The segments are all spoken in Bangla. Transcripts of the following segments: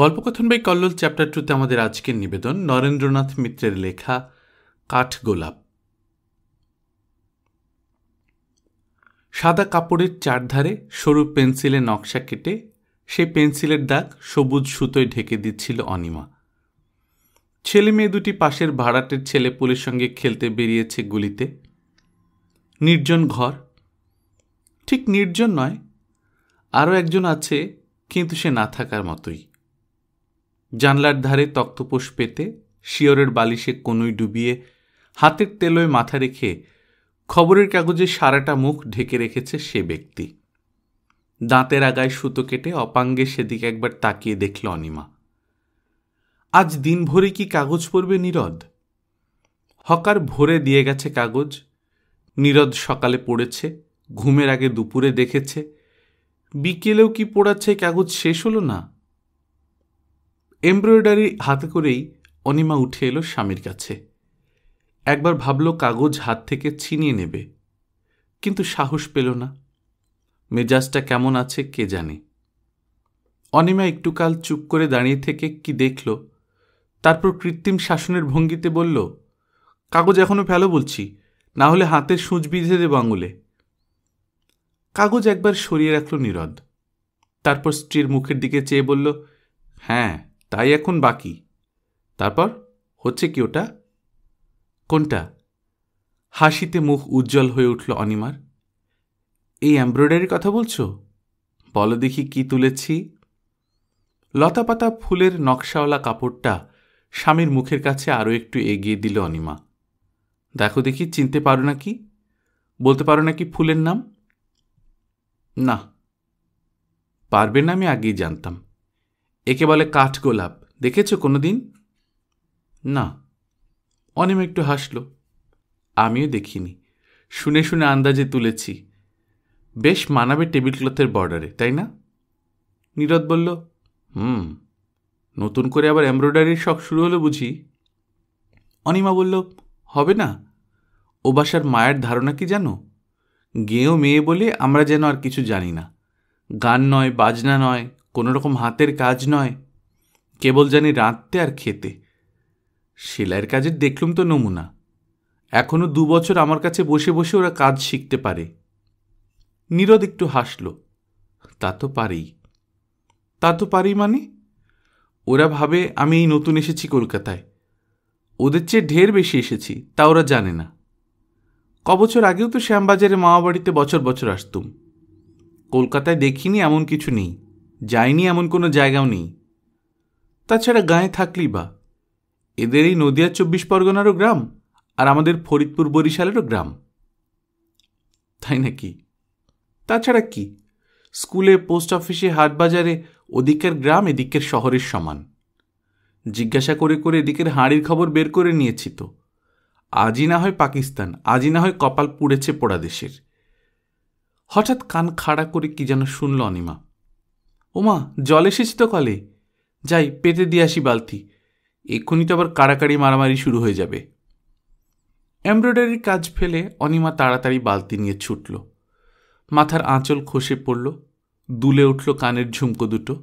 গল্পকথন বাই কল্লোল চ্যাপ্টার টুতে আমাদের আজকের নিবেদন নরেন্দ্রনাথ মিত্রের লেখা কাঠগোলাপ সাদা কাপড়ের চারধারে সরু পেন্সিলে নকশা কেটে সেই পেন্সিলের দাগ সবুজ সুতোয় ঢেকে দিচ্ছিল অনিমা ছেলে মেয়ে দুটি পাশের ভাড়াটের ছেলে পুলের সঙ্গে খেলতে বেরিয়েছে গুলিতে নির্জন ঘর ঠিক নির্জন নয় আরও একজন আছে কিন্তু সে না থাকার মতোই জানলার ধারে তক্তপোষ পেতে শিয়রের বালিশে কনুই ডুবিয়ে হাতের তেলোয় মাথা রেখে খবরের কাগজে সারাটা মুখ ঢেকে রেখেছে সে ব্যক্তি দাঁতের আগায় সুতো কেটে অপাঙ্গে সেদিকে একবার তাকিয়ে দেখল অনিমা আজ দিনভরে কি কাগজ পড়বে নীরদ হকার ভোরে দিয়ে গেছে কাগজ নীরদ সকালে পড়েছে ঘুমের আগে দুপুরে দেখেছে বিকেলেও কি পড়াচ্ছে কাগজ শেষ হলো না এমব্রয়ডারি হাতে করেই অনিমা উঠে এলো স্বামীর কাছে একবার ভাবল কাগজ হাত থেকে ছিনিয়ে নেবে কিন্তু সাহস পেল না মেজাজটা কেমন আছে কে জানে অনিমা একটু কাল চুপ করে দাঁড়িয়ে থেকে কি দেখল তারপর কৃত্রিম শাসনের ভঙ্গিতে বলল কাগজ এখনও ফেলো বলছি না হলে হাতের সূঁচ বিঁধে দেব আঙুলে কাগজ একবার সরিয়ে রাখল নীরদ তারপর স্ত্রীর মুখের দিকে চেয়ে বলল হ্যাঁ তাই এখন বাকি তারপর হচ্ছে কি ওটা কোনটা হাসিতে মুখ উজ্জ্বল হয়ে উঠল অনিমার এই এমব্রয়ডারির কথা বলছো বলো দেখি কি তুলেছি লতাপাতা ফুলের নকশাওয়ালা কাপড়টা স্বামীর মুখের কাছে আরও একটু এগিয়ে দিল অনিমা দেখো দেখি চিনতে পারো নাকি বলতে পারো না কি ফুলের নাম না পারবে না আমি আগেই জানতাম একে বলে কাঠগোলাপ দেখেছো কোনো দিন না অনিম একটু হাসল আমিও দেখিনি শুনে শুনে আন্দাজে তুলেছি বেশ মানাবে টেবিল ক্লথের বর্ডারে তাই না নীরদ বলল হুম নতুন করে আবার এমব্রয়ডারির শখ শুরু হলো বুঝি অনিমা বলল হবে না ও বাসার মায়ের ধারণা কি জানো গেয়েও মেয়ে বলে আমরা যেন আর কিছু জানি না গান নয় বাজনা নয় কোনো রকম হাতের কাজ নয় কেবল জানি রাঁধতে আর খেতে সেলাইয়ের কাজের দেখলুম তো নমুনা এখনও দু বছর আমার কাছে বসে বসে ওরা কাজ শিখতে পারে নীরদ একটু হাসল তা তো পারেই তা তো পারেই মানে ওরা ভাবে আমি এই নতুন এসেছি কলকাতায় ওদের চেয়ে ঢের বেশি এসেছি তা ওরা জানে না কবছর আগেও তো শ্যামবাজারে মামাবাড়িতে বছর বছর আসতুম কলকাতায় দেখিনি এমন কিছু নেই যায়নি এমন কোনো জায়গাও নেই তাছাড়া গায়ে থাকলেই বা এদের এই নদিয়া চব্বিশ পরগনারও গ্রাম আর আমাদের ফরিদপুর বরিশালেরও গ্রাম তাই নাকি তাছাড়া কি স্কুলে পোস্ট অফিসে হাটবাজারে ওদিকের গ্রাম এদিকের শহরের সমান জিজ্ঞাসা করে করে এদিকের হাঁড়ির খবর বের করে নিয়েছি তো আজই না হয় পাকিস্তান আজই না হয় কপাল পুড়েছে পোড়া দেশের হঠাৎ কান খাড়া করে কি যেন শুনল অনিমা ওমা জল এসেছি তো কলে যাই পেতে দিয়ে আসি বালতি এক্ষুনি তো আবার কাড়াকাড়ি মারামারি শুরু হয়ে যাবে এমব্রয়ডারির কাজ ফেলে অনিমা তাড়াতাড়ি বালতি নিয়ে ছুটল মাথার আঁচল খসে পড়ল দুলে উঠল কানের ঝুমকো দুটো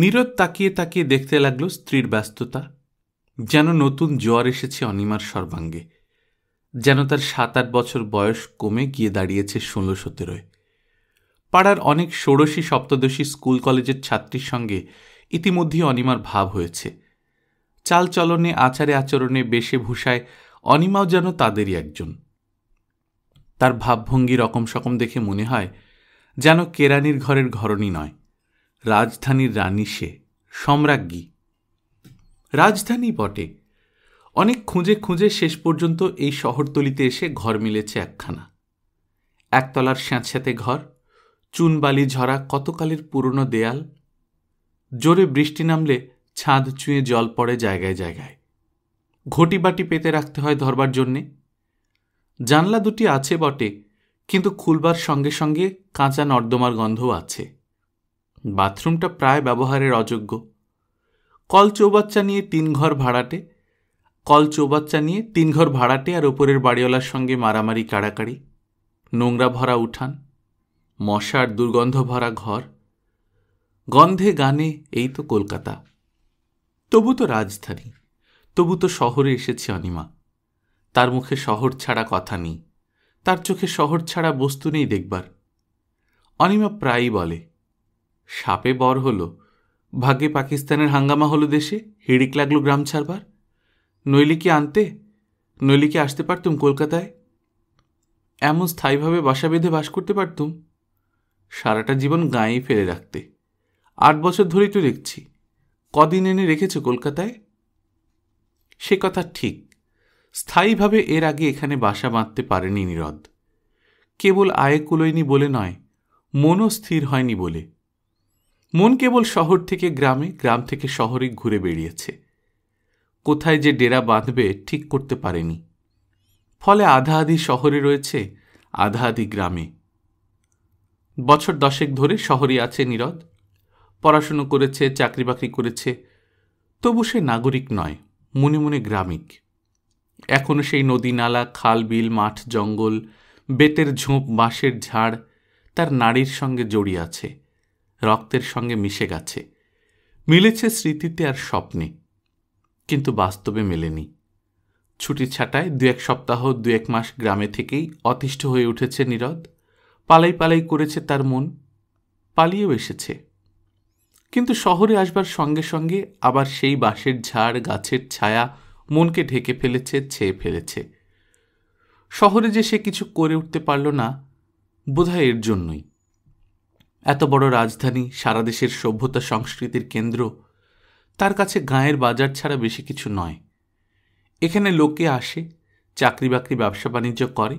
নীরদ তাকিয়ে তাকিয়ে দেখতে লাগল স্ত্রীর ব্যস্ততা যেন নতুন জ্বর এসেছে অনিমার সর্বাঙ্গে যেন তার সাত আট বছর বয়স কমে গিয়ে দাঁড়িয়েছে ষোলো সতেরোয় পাড়ার অনেক ষোড়শী সপ্তদশী স্কুল কলেজের ছাত্রীর সঙ্গে ইতিমধ্যেই অনিমার ভাব হয়েছে চালচলনে আচারে আচরণে বেশে ভূষায় অনিমাও যেন তাদেরই একজন তার ভাবভঙ্গি রকম সকম দেখে মনে হয় যেন কেরানির ঘরের ঘরণী নয় রাজধানীর রানী সে সম্রাজ্ঞী রাজধানী বটে অনেক খুঁজে খুঁজে শেষ পর্যন্ত এই শহরতলিতে এসে ঘর মিলেছে একখানা একতলার স্যাঁতস্যাঁতে ঘর চুনবালি ঝরা কতকালের পুরনো দেয়াল জোরে বৃষ্টি নামলে ছাদ ছুঁয়ে জল পড়ে জায়গায় জায়গায় ঘটি বাটি পেতে রাখতে হয় ধরবার জন্যে জানলা দুটি আছে বটে কিন্তু খুলবার সঙ্গে সঙ্গে কাঁচা নর্দমার গন্ধও আছে বাথরুমটা প্রায় ব্যবহারের অযোগ্য কল চৌবাচ্চা নিয়ে তিন ঘর ভাড়াটে কল চৌবাচ্চা নিয়ে তিন ঘর ভাড়াটে আর ওপরের বাড়িওয়ালার সঙ্গে মারামারি কাড়াকাড়ি নোংরা ভরা উঠান মশার দুর্গন্ধ ভরা ঘর গন্ধে গানে এই তো কলকাতা তবু তো রাজধানী তবু তো শহরে এসেছে অনিমা তার মুখে শহর ছাড়া কথা নেই তার চোখে শহর ছাড়া বস্তু নেই দেখবার অনিমা প্রায়ই বলে সাপে বর হল ভাগ্যে পাকিস্তানের হাঙ্গামা হলো দেশে হিড়িক লাগলো গ্রাম ছাড়বার নইলে কি আনতে নইলে কি আসতে পারতুম কলকাতায় এমন স্থায়ীভাবে বাসা বেঁধে বাস করতে পারতুম সারাটা জীবন গাঁয়েই ফেলে রাখতে আট বছর ধরেই তো দেখছি কদিন এনে রেখেছে কলকাতায় সে কথা ঠিক স্থায়ীভাবে এর আগে এখানে বাসা বাঁধতে পারেনি নীরদ কেবল আয়ে কুলোয়নি বলে নয় মনও স্থির হয়নি বলে মন কেবল শহর থেকে গ্রামে গ্রাম থেকে শহরে ঘুরে বেরিয়েছে কোথায় যে ডেরা বাঁধবে ঠিক করতে পারেনি ফলে আধা আধি শহরে রয়েছে আধা আধি গ্রামে বছর দশেক ধরে শহরে আছে নীরদ পড়াশুনো করেছে চাকরি বাকরি করেছে তবু সে নাগরিক নয় মনে মনে গ্রামিক এখনও সেই নদী নালা খাল বিল মাঠ জঙ্গল বেতের ঝোঁপ বাঁশের ঝাড় তার নারীর সঙ্গে জড়িয়ে আছে রক্তের সঙ্গে মিশে গেছে মিলেছে স্মৃতিতে আর স্বপ্নে কিন্তু বাস্তবে মেলেনি ছুটি ছাটায় দু এক সপ্তাহ দু এক মাস গ্রামে থেকেই অতিষ্ঠ হয়ে উঠেছে নীরদ পালাই পালাই করেছে তার মন পালিয়েও এসেছে কিন্তু শহরে আসবার সঙ্গে সঙ্গে আবার সেই বাঁশের ঝাড় গাছের ছায়া মনকে ঢেকে ফেলেছে ছেয়ে ফেলেছে শহরে যে সে কিছু করে উঠতে পারল না বোধহয় এর জন্যই এত বড় রাজধানী সারা দেশের সভ্যতা সংস্কৃতির কেন্দ্র তার কাছে গাঁয়ের বাজার ছাড়া বেশি কিছু নয় এখানে লোকে আসে চাকরি বাকরি ব্যবসা বাণিজ্য করে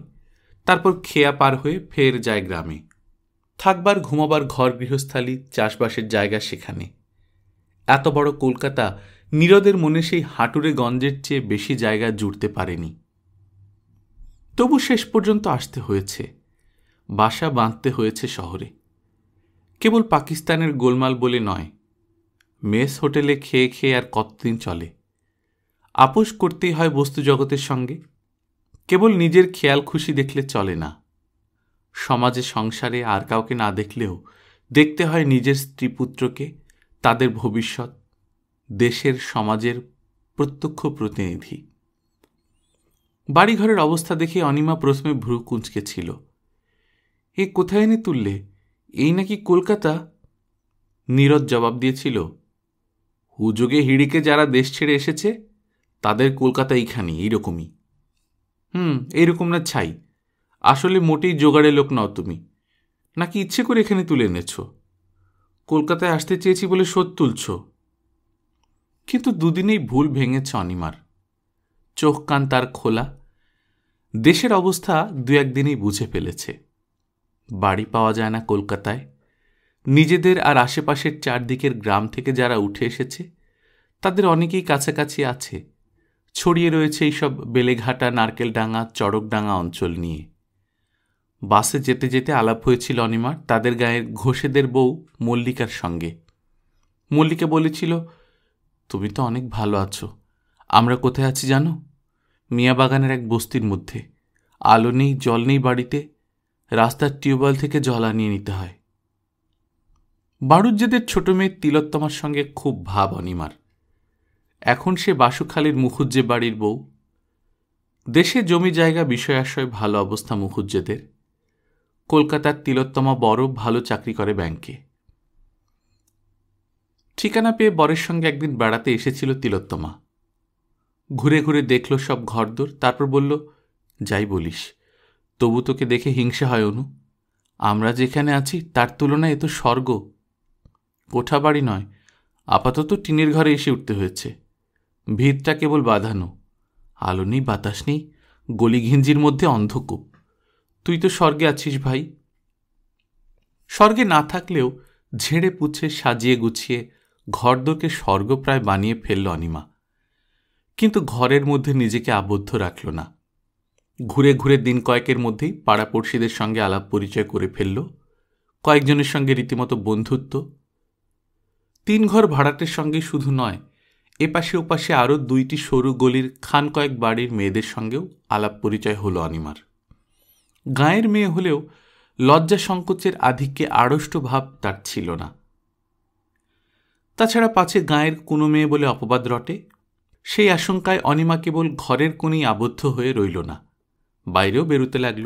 তারপর খেয়া পার হয়ে ফের যায় গ্রামে থাকবার ঘুমাবার ঘর গৃহস্থালি চাষবাসের জায়গা সেখানে এত বড় কলকাতা নীরদের মনে সেই হাঁটুরে গঞ্জের চেয়ে বেশি জায়গা জুড়তে পারেনি তবু শেষ পর্যন্ত আসতে হয়েছে বাসা বাঁধতে হয়েছে শহরে কেবল পাকিস্তানের গোলমাল বলে নয় মেস হোটেলে খেয়ে খেয়ে আর কতদিন চলে আপোষ করতেই হয় বস্তু জগতের সঙ্গে কেবল নিজের খেয়াল খুশি দেখলে চলে না সমাজে সংসারে আর কাউকে না দেখলেও দেখতে হয় নিজের স্ত্রী পুত্রকে তাদের ভবিষ্যৎ দেশের সমাজের প্রত্যক্ষ প্রতিনিধি বাড়িঘরের অবস্থা দেখে অনিমা প্রথমে ভ্রু কুঁচকেছিল এ কোথায় এনে তুললে এই নাকি কলকাতা নীরজ জবাব দিয়েছিল হুযোগে হিড়িকে যারা দেশ ছেড়ে এসেছে তাদের কলকাতা এইখানে এইরকমই হুম এইরকম না ছাই আসলে মোটেই জোগাড়ে লোক নাও তুমি নাকি ইচ্ছে করে এখানে তুলে এনেছ কলকাতায় আসতে চেয়েছি বলে শোধ তুলছ কিন্তু দুদিনেই ভুল ভেঙেছে অনিমার চোখ কান তার খোলা দেশের অবস্থা দু একদিনেই বুঝে ফেলেছে বাড়ি পাওয়া যায় না কলকাতায় নিজেদের আর আশেপাশের চারদিকের গ্রাম থেকে যারা উঠে এসেছে তাদের অনেকেই কাছাকাছি আছে ছড়িয়ে রয়েছে এইসব বেলেঘাটা নারকেলডাঙ্গা চড়কডাঙ্গা অঞ্চল নিয়ে বাসে যেতে যেতে আলাপ হয়েছিল অনিমার তাদের গায়ের ঘোষেদের বউ মল্লিকার সঙ্গে মল্লিকা বলেছিল তুমি তো অনেক ভালো আছো আমরা কোথায় আছি জানো মিয়া বাগানের এক বস্তির মধ্যে আলো নেই জল নেই বাড়িতে রাস্তার টিউবওয়েল থেকে জল আনিয়ে নিতে হয় বারুজ্জেদের ছোট মেয়ে তিলোত্তমার সঙ্গে খুব ভাব অনিমার এখন সে বাসুখালীর মুখুজ্জে বাড়ির বউ দেশে জমি জায়গা বিষয় আশয় ভালো অবস্থা মুখুজ্জেদের কলকাতার তিলোত্তমা বড় ভালো চাকরি করে ব্যাংকে ঠিকানা পেয়ে বরের সঙ্গে একদিন বেড়াতে এসেছিল তিলোত্তমা ঘুরে ঘুরে দেখল সব ঘরদোর তারপর বলল যাই বলিস তবু তোকে দেখে হিংসা হয় অনু আমরা যেখানে আছি তার তুলনায় এ তো স্বর্গ কোঠাবাড়ি নয় আপাতত টিনের ঘরে এসে উঠতে হয়েছে ভিতটা কেবল বাঁধানো আলো নেই বাতাস নেই গলিঘিঞ্জির মধ্যে অন্ধকূপ তুই তো স্বর্গে আছিস ভাই স্বর্গে না থাকলেও ঝেড়ে পুছে সাজিয়ে গুছিয়ে ঘরদোরকে স্বর্গ প্রায় বানিয়ে ফেলল অনিমা কিন্তু ঘরের মধ্যে নিজেকে আবদ্ধ রাখল না ঘুরে ঘুরে দিন কয়েকের মধ্যেই পাড়াপড়শিদের সঙ্গে আলাপ পরিচয় করে ফেলল কয়েকজনের সঙ্গে রীতিমতো বন্ধুত্ব তিন ঘর ভাড়াটের সঙ্গে শুধু নয় এপাশে ওপাশে আরও দুইটি সরু গলির খান কয়েক বাড়ির মেয়েদের সঙ্গেও আলাপ পরিচয় হলো অনিমার গাঁয়ের মেয়ে হলেও লজ্জা সংকোচের আধিক্যে আড়ষ্ট ভাব তার ছিল না তাছাড়া পাছে গাঁয়ের কোনো মেয়ে বলে অপবাদ রটে সেই আশঙ্কায় অনিমা কেবল ঘরের কোণেই আবদ্ধ হয়ে রইল না বাইরেও বেরোতে লাগল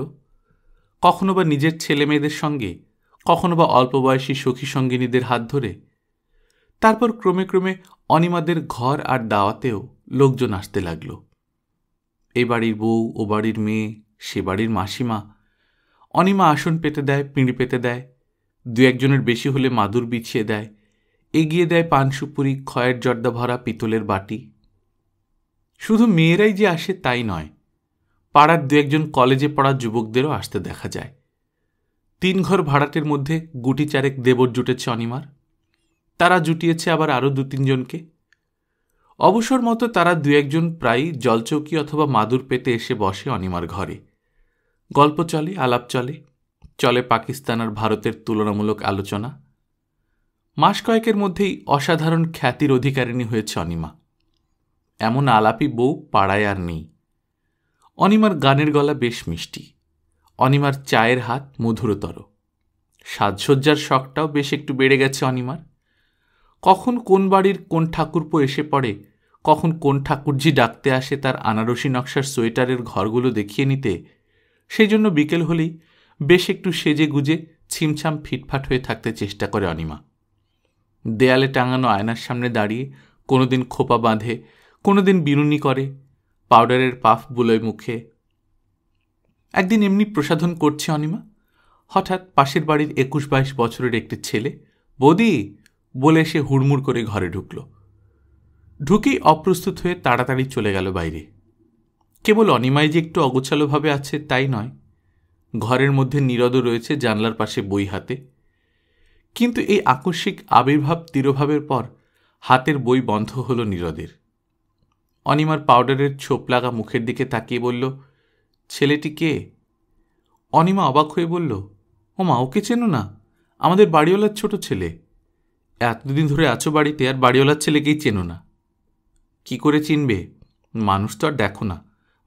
কখনো বা নিজের ছেলেমেয়েদের সঙ্গে কখনো বা অল্প বয়সী সখী সঙ্গিনীদের হাত ধরে তারপর ক্রমে ক্রমে অনিমাদের ঘর আর দাওয়াতেও লোকজন আসতে লাগল এ বাড়ির বউ ও বাড়ির মেয়ে সে বাড়ির মাসিমা অনিমা আসন পেতে দেয় পিঁড়ি পেতে দেয় দু একজনের বেশি হলে মাদুর বিছিয়ে দেয় এগিয়ে দেয় পানসুপুরি ক্ষয়ের জর্দা ভরা পিতলের বাটি শুধু মেয়েরাই যে আসে তাই নয় পাড়ার দু একজন কলেজে পড়া যুবকদেরও আসতে দেখা যায় তিন ঘর ভাড়াটের মধ্যে গুটি চারেক দেবর জুটেছে অনিমার তারা জুটিয়েছে আবার আরও দু তিনজনকে অবসর মতো তারা দু একজন প্রায় জলচৌকি অথবা মাদুর পেতে এসে বসে অনিমার ঘরে গল্প চলে আলাপ চলে চলে পাকিস্তান আর ভারতের তুলনামূলক আলোচনা মাস কয়েকের মধ্যেই অসাধারণ খ্যাতির অধিকারিণী হয়েছে অনিমা এমন আলাপি বউ পাড়ায় আর নেই অনিমার গানের গলা বেশ মিষ্টি অনিমার চায়ের হাত মধুরতর সাজসজ্জার শখটাও বেশ একটু বেড়ে গেছে অনিমার কখন কোন বাড়ির কোন ঠাকুরপো এসে পড়ে কখন কোন ঠাকুরজি ডাকতে আসে তার আনারসি নকশার সোয়েটারের ঘরগুলো দেখিয়ে নিতে সেই জন্য বিকেল হলেই বেশ একটু সেজে গুজে ছিমছাম ফিটফাট হয়ে থাকতে চেষ্টা করে অনিমা দেয়ালে টাঙানো আয়নার সামনে দাঁড়িয়ে কোনোদিন খোপা বাঁধে কোনোদিন বিনুনি করে পাউডারের পাফ বুলয় মুখে একদিন এমনি প্রসাধন করছে অনিমা হঠাৎ পাশের বাড়ির একুশ বাইশ বছরের একটি ছেলে বৌদি বলে সে হুড়মুড় করে ঘরে ঢুকল ঢুকেই অপ্রস্তুত হয়ে তাড়াতাড়ি চলে গেল বাইরে কেবল অনিমাই যে একটু অগোছালোভাবে আছে তাই নয় ঘরের মধ্যে নীরদ রয়েছে জানলার পাশে বই হাতে কিন্তু এই আকস্মিক আবির্ভাব তিরোভাবের পর হাতের বই বন্ধ হল নীরদের অনিমার পাউডারের ছোপ লাগা মুখের দিকে তাকিয়ে বলল ছেলেটি কে অনিমা অবাক হয়ে বলল ওমা ওকে চেনো না আমাদের বাড়িওয়ালার ছোট ছেলে এতদিন ধরে আছো বাড়িতে আর বাড়িওয়ালার ছেলেকেই চেনো না কি করে চিনবে মানুষ তো আর দেখো না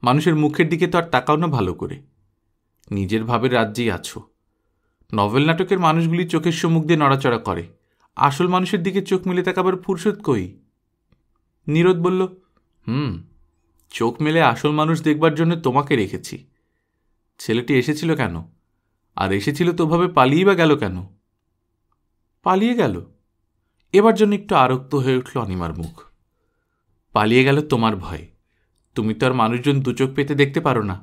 মানুষের মুখের দিকে তো আর তাকাও না ভালো করে নিজের ভাবের রাজ্যেই আছো নভেল নাটকের মানুষগুলি চোখের সম্মুখ দিয়ে নড়াচড়া করে আসল মানুষের দিকে চোখ মেলে তাকাবার ফুরসত কই নীরদ বলল হুম চোখ মেলে আসল মানুষ দেখবার জন্য তোমাকে রেখেছি ছেলেটি এসেছিল কেন আর এসেছিল তোভাবে পালিয়ে বা গেল কেন পালিয়ে গেল এবার জন্য একটু আরক্ত হয়ে উঠল অনিমার মুখ পালিয়ে গেল তোমার ভয় তুমি তো আর মানুষজন দুচোখ পেতে দেখতে পারো না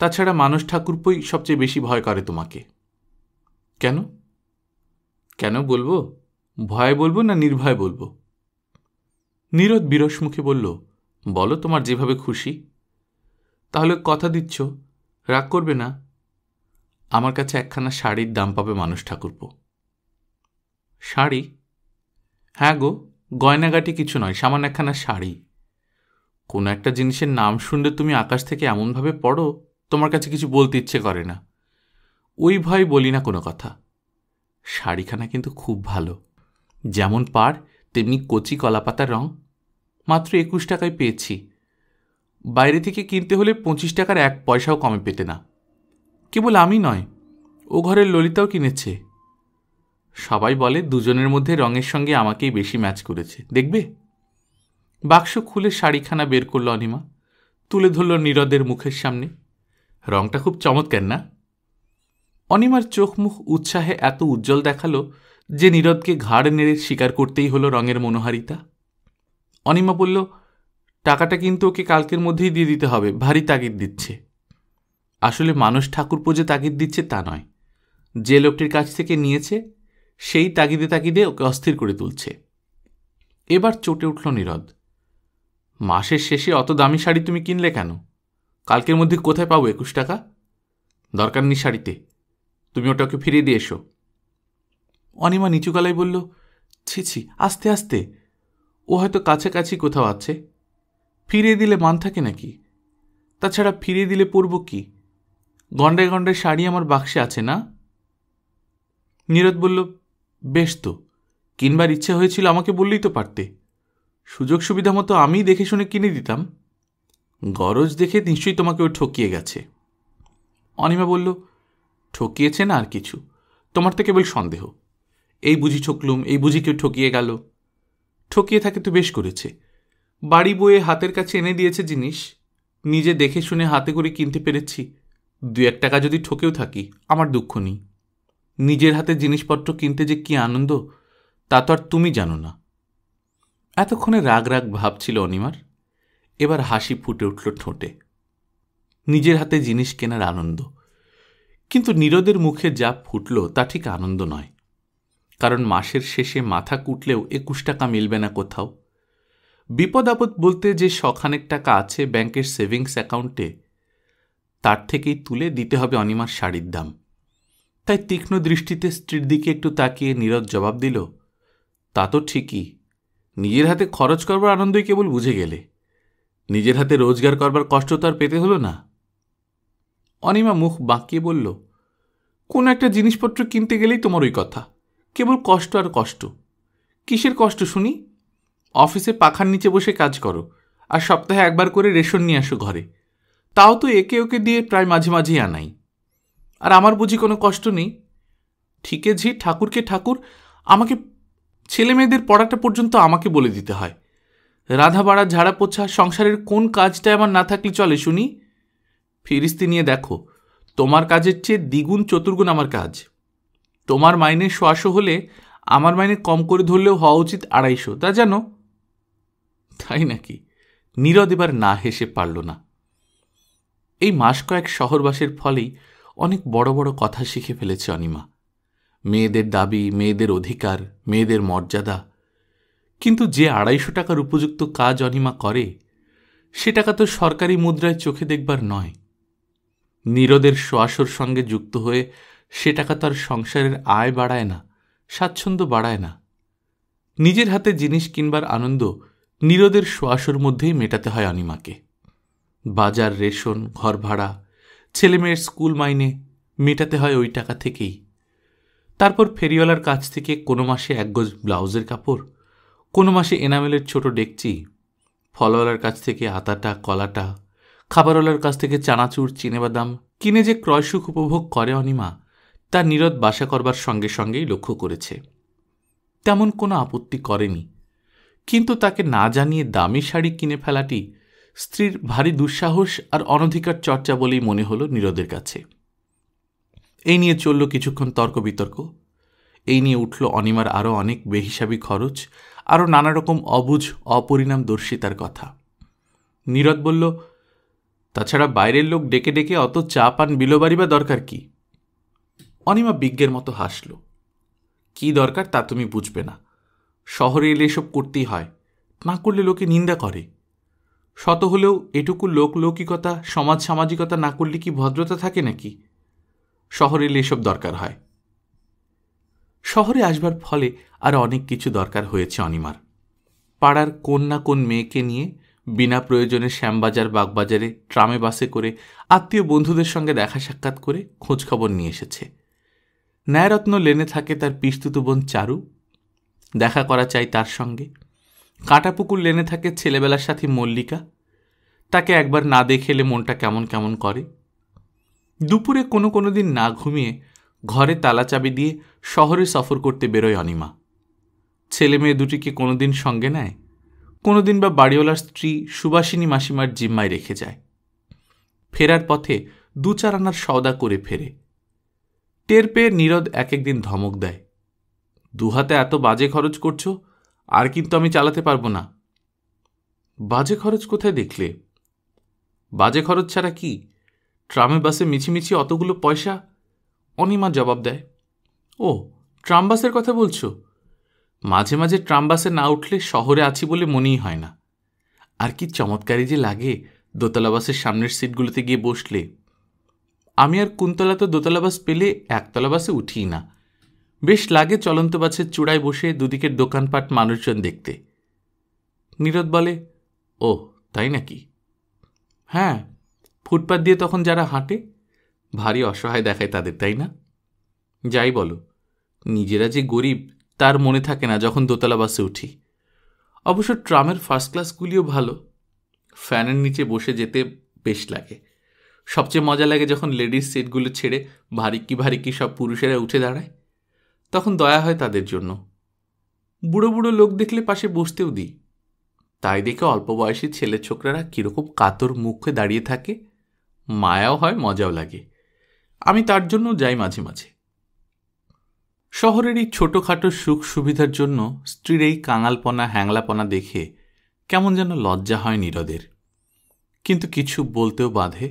তাছাড়া মানুষ ঠাকুরপোই সবচেয়ে বেশি ভয় করে তোমাকে কেন কেন বলবো ভয় বলবো না নির্ভয় বলবো নীরদ বিরস মুখে বলল বলো তোমার যেভাবে খুশি তাহলে কথা দিচ্ছ রাগ করবে না আমার কাছে একখানা শাড়ির দাম পাবে মানুষ ঠাকুরপো শাড়ি হ্যাঁ গো গয়নাগাটি কিছু নয় সামান্য একখানা শাড়ি কোনো একটা জিনিসের নাম শুনলে তুমি আকাশ থেকে এমনভাবে পড়ো তোমার কাছে কিছু বলতে ইচ্ছে করে না ওই ভয় বলি না কোনো কথা শাড়িখানা কিন্তু খুব ভালো যেমন পার তেমনি কচি কলাপাতার রং মাত্র একুশ টাকায় পেয়েছি বাইরে থেকে কিনতে হলে পঁচিশ টাকার এক পয়সাও কমে পেতে না কেবল আমি নয় ও ঘরের ললিতাও কিনেছে সবাই বলে দুজনের মধ্যে রঙের সঙ্গে আমাকেই বেশি ম্যাচ করেছে দেখবে বাক্স খুলে শাড়িখানা বের করল অনিমা তুলে ধরল নীরদের মুখের সামনে রঙটা খুব চমৎকার না অনিমার চোখ মুখ উৎসাহে এত উজ্জ্বল দেখালো যে নীরদকে ঘাড় নেড়ে স্বীকার করতেই হলো রঙের মনোহারিতা অনিমা বলল টাকাটা কিন্তু ওকে কালকের মধ্যেই দিয়ে দিতে হবে ভারী তাগিদ দিচ্ছে আসলে মানুষ ঠাকুর পুজো তাগিদ দিচ্ছে তা নয় যে লোকটির কাছ থেকে নিয়েছে সেই তাগিদে তাগিদে ওকে অস্থির করে তুলছে এবার চটে উঠল নীরদ মাসের শেষে অত দামি শাড়ি তুমি কিনলে কেন কালকের মধ্যে কোথায় পাবো একুশ টাকা দরকার নেই শাড়িতে তুমি ওটাকে ফিরিয়ে দিয়ে এসো অনিমা নিচু গলায় বলল ছি ছি আস্তে আস্তে ও হয়তো কাছাকাছি কোথাও আছে ফিরিয়ে দিলে মান থাকে নাকি তাছাড়া ফিরিয়ে দিলে পরব কি গন্ডায় গন্ডায় শাড়ি আমার বাক্সে আছে না নীরদ বলল বেশ তো কিনবার ইচ্ছা হয়েছিল আমাকে বললেই তো পারতে সুযোগ সুবিধা মতো আমিই দেখে শুনে কিনে দিতাম গরজ দেখে নিশ্চয়ই তোমাকে ও ঠকিয়ে গেছে অনিমা বলল ঠকিয়েছে না আর কিছু তোমার তো কেবল সন্দেহ এই বুঝি ঠকলুম এই বুঝি কেউ ঠকিয়ে গেল ঠকিয়ে থাকে তো বেশ করেছে বাড়ি বয়ে হাতের কাছে এনে দিয়েছে জিনিস নিজে দেখে শুনে হাতে করে কিনতে পেরেছি দু এক টাকা যদি ঠকেও থাকি আমার দুঃখ নেই নিজের হাতে জিনিসপত্র কিনতে যে কি আনন্দ তা তো আর তুমি জানো না এতক্ষণে রাগ রাগ ভাব ছিল অনিমার এবার হাসি ফুটে উঠল ঠোঁটে নিজের হাতে জিনিস কেনার আনন্দ কিন্তু নীরদের মুখে যা ফুটল তা ঠিক আনন্দ নয় কারণ মাসের শেষে মাথা কুটলেও একুশ টাকা মিলবে না কোথাও বিপদ আপদ বলতে যে শখানেক টাকা আছে ব্যাংকের সেভিংস অ্যাকাউন্টে তার থেকেই তুলে দিতে হবে অনিমার শাড়ির দাম তাই তীক্ষ্ণ দৃষ্টিতে স্ত্রীর দিকে একটু তাকিয়ে নীরজ জবাব দিল তা তো ঠিকই নিজের হাতে খরচ করবার আনন্দই কেবল বুঝে গেলে নিজের হাতে রোজগার করবার কষ্ট তো আর পেতে হলো না অনিমা মুখ বাঁকিয়ে বলল কোন একটা জিনিসপত্র কিনতে গেলেই তোমার ওই কথা কেবল কষ্ট আর কষ্ট কিসের কষ্ট শুনি অফিসে পাখার নিচে বসে কাজ করো আর সপ্তাহে একবার করে রেশন নিয়ে আসো ঘরে তাও তো একে ওকে দিয়ে প্রায় মাঝে মাঝেই আনাই আর আমার বুঝি কোনো কষ্ট নেই ঠিকে ঝি ঠাকুরকে ঠাকুর আমাকে ছেলে মেয়েদের পড়াটা পর্যন্ত আমাকে বলে দিতে হয় রাধা বাড়া ঝাড়া পোছা সংসারের কোন কাজটা আমার না থাকলে চলে শুনি ফিরিস্তি নিয়ে দেখো তোমার কাজের চেয়ে দ্বিগুণ চতুর্গুণ আমার কাজ তোমার মাইনে শোয়াশো হলে আমার মাইনে কম করে ধরলেও হওয়া উচিত আড়াইশো তা জানো তাই নাকি নীরদ এবার না হেসে পারল না এই মাস কয়েক শহরবাসের ফলেই অনেক বড় বড় কথা শিখে ফেলেছে অনিমা মেয়েদের দাবি মেয়েদের অধিকার মেয়েদের মর্যাদা কিন্তু যে আড়াইশো টাকার উপযুক্ত কাজ অনিমা করে সে টাকা তো সরকারি মুদ্রায় চোখে দেখবার নয় নীরদের শোয়াশোর সঙ্গে যুক্ত হয়ে সে টাকা তার সংসারের আয় বাড়ায় না স্বাচ্ছন্দ্য বাড়ায় না নিজের হাতে জিনিস কিনবার আনন্দ নীরদের শোয়াশোর মধ্যেই মেটাতে হয় অনিমাকে বাজার রেশন ঘর ভাড়া ছেলেমেয়ের স্কুল মাইনে মেটাতে হয় ওই টাকা থেকেই তারপর ফেরিওয়ালার কাছ থেকে কোনো মাসে এক গজ ব্লাউজের কাপড় কোনো মাসে এনামেলের ছোট ডেকচি ফলওয়ালার কাছ থেকে আতাটা কলাটা খাবারওয়ালার কাছ থেকে চানাচুর চিনেবাদাম কিনে যে ক্রয়সুখ উপভোগ করে অনিমা তা নীরদ বাসা করবার সঙ্গে সঙ্গেই লক্ষ্য করেছে তেমন কোনো আপত্তি করেনি কিন্তু তাকে না জানিয়ে দামি শাড়ি কিনে ফেলাটি স্ত্রীর ভারী দুঃসাহস আর অনধিকার চর্চা বলেই মনে হলো নীরদের কাছে এই নিয়ে চলল কিছুক্ষণ তর্ক বিতর্ক এই নিয়ে উঠল অনিমার আরও অনেক বেহিসাবি খরচ আরও নানা রকম অবুঝ অপরিণামদর্শিতার কথা নীরদ বলল তাছাড়া বাইরের লোক ডেকে ডেকে অত চা পান বিলোবাড়ি বা দরকার কি অনিমা বিজ্ঞের মতো হাসল কি দরকার তা তুমি বুঝবে না শহরে এলে এসব করতেই হয় না করলে লোকে নিন্দা করে শত হলেও এটুকু লোকলৌকিকতা সমাজ সামাজিকতা না করলে কি ভদ্রতা থাকে নাকি শহরে এলে এসব দরকার হয় শহরে আসবার ফলে আর অনেক কিছু দরকার হয়েছে অনিমার পাড়ার কোন না কোন মেয়েকে নিয়ে বিনা প্রয়োজনে শ্যামবাজার বাগবাজারে ট্রামে বাসে করে আত্মীয় বন্ধুদের সঙ্গে দেখা সাক্ষাৎ করে খোঁজখবর নিয়ে এসেছে ন্যায়রত্ন লেনে থাকে তার পিস্তুত বোন চারু দেখা করা চাই তার সঙ্গে কাঁটাপুকুর লেনে থাকে ছেলেবেলার সাথী মল্লিকা তাকে একবার না দেখেলে মনটা কেমন কেমন করে দুপুরে কোনো কোনো দিন না ঘুমিয়ে ঘরে তালা চাবি দিয়ে শহরে সফর করতে বেরোয় অনিমা ছেলে মেয়ে দুটিকে কোনো দিন সঙ্গে নেয় কোনো দিন বা বাড়িওয়ালার স্ত্রী সুবাসিনী মাসিমার জিম্মায় রেখে যায় ফেরার পথে দু চার আনার সওদা করে ফেরে টের পেয়ে নীরদ এক একদিন ধমক দেয় দুহাতে এত বাজে খরচ করছো আর কিন্তু আমি চালাতে পারবো না বাজে খরচ কোথায় দেখলে বাজে খরচ ছাড়া কি ট্রামে বাসে মিছিমিছি অতগুলো পয়সা অনিমা জবাব দেয় ও ট্রাম বাসের কথা বলছো মাঝে মাঝে ট্রাম বাসে না উঠলে শহরে আছি বলে মনেই হয় না আর কি চমৎকারী যে লাগে দোতলা বাসের সামনের সিটগুলোতে গিয়ে বসলে আমি আর কুন্তলা তো দোতলা বাস পেলে একতলা বাসে উঠি না বেশ লাগে চলন্ত বাসের চূড়ায় বসে দুদিকের দোকানপাট মানুষজন দেখতে নীরদ বলে ও তাই নাকি হ্যাঁ ফুটপাত দিয়ে তখন যারা হাঁটে ভারী অসহায় দেখায় তাদের তাই না যাই বলো নিজেরা যে গরিব তার মনে থাকে না যখন দোতলা বাসে উঠি অবশ্য ট্রামের ফার্স্ট ক্লাসগুলিও ভালো ফ্যানের নিচে বসে যেতে বেশ লাগে সবচেয়ে মজা লাগে যখন লেডিস সিটগুলো ছেড়ে ভারিকি ভারিকি সব পুরুষেরা উঠে দাঁড়ায় তখন দয়া হয় তাদের জন্য বুড়ো বুড়ো লোক দেখলে পাশে বসতেও দিই তাই দেখে অল্প বয়সী ছেলে ছোকরারা কীরকম কাতর মুখে দাঁড়িয়ে থাকে মায়াও হয় মজাও লাগে আমি তার জন্য যাই মাঝে মাঝে শহরের এই ছোটোখাটো সুখ সুবিধার জন্য স্ত্রীর এই কাঙালপনা হ্যাংলাপনা দেখে কেমন যেন লজ্জা হয় নীরদের কিন্তু কিছু বলতেও বাধে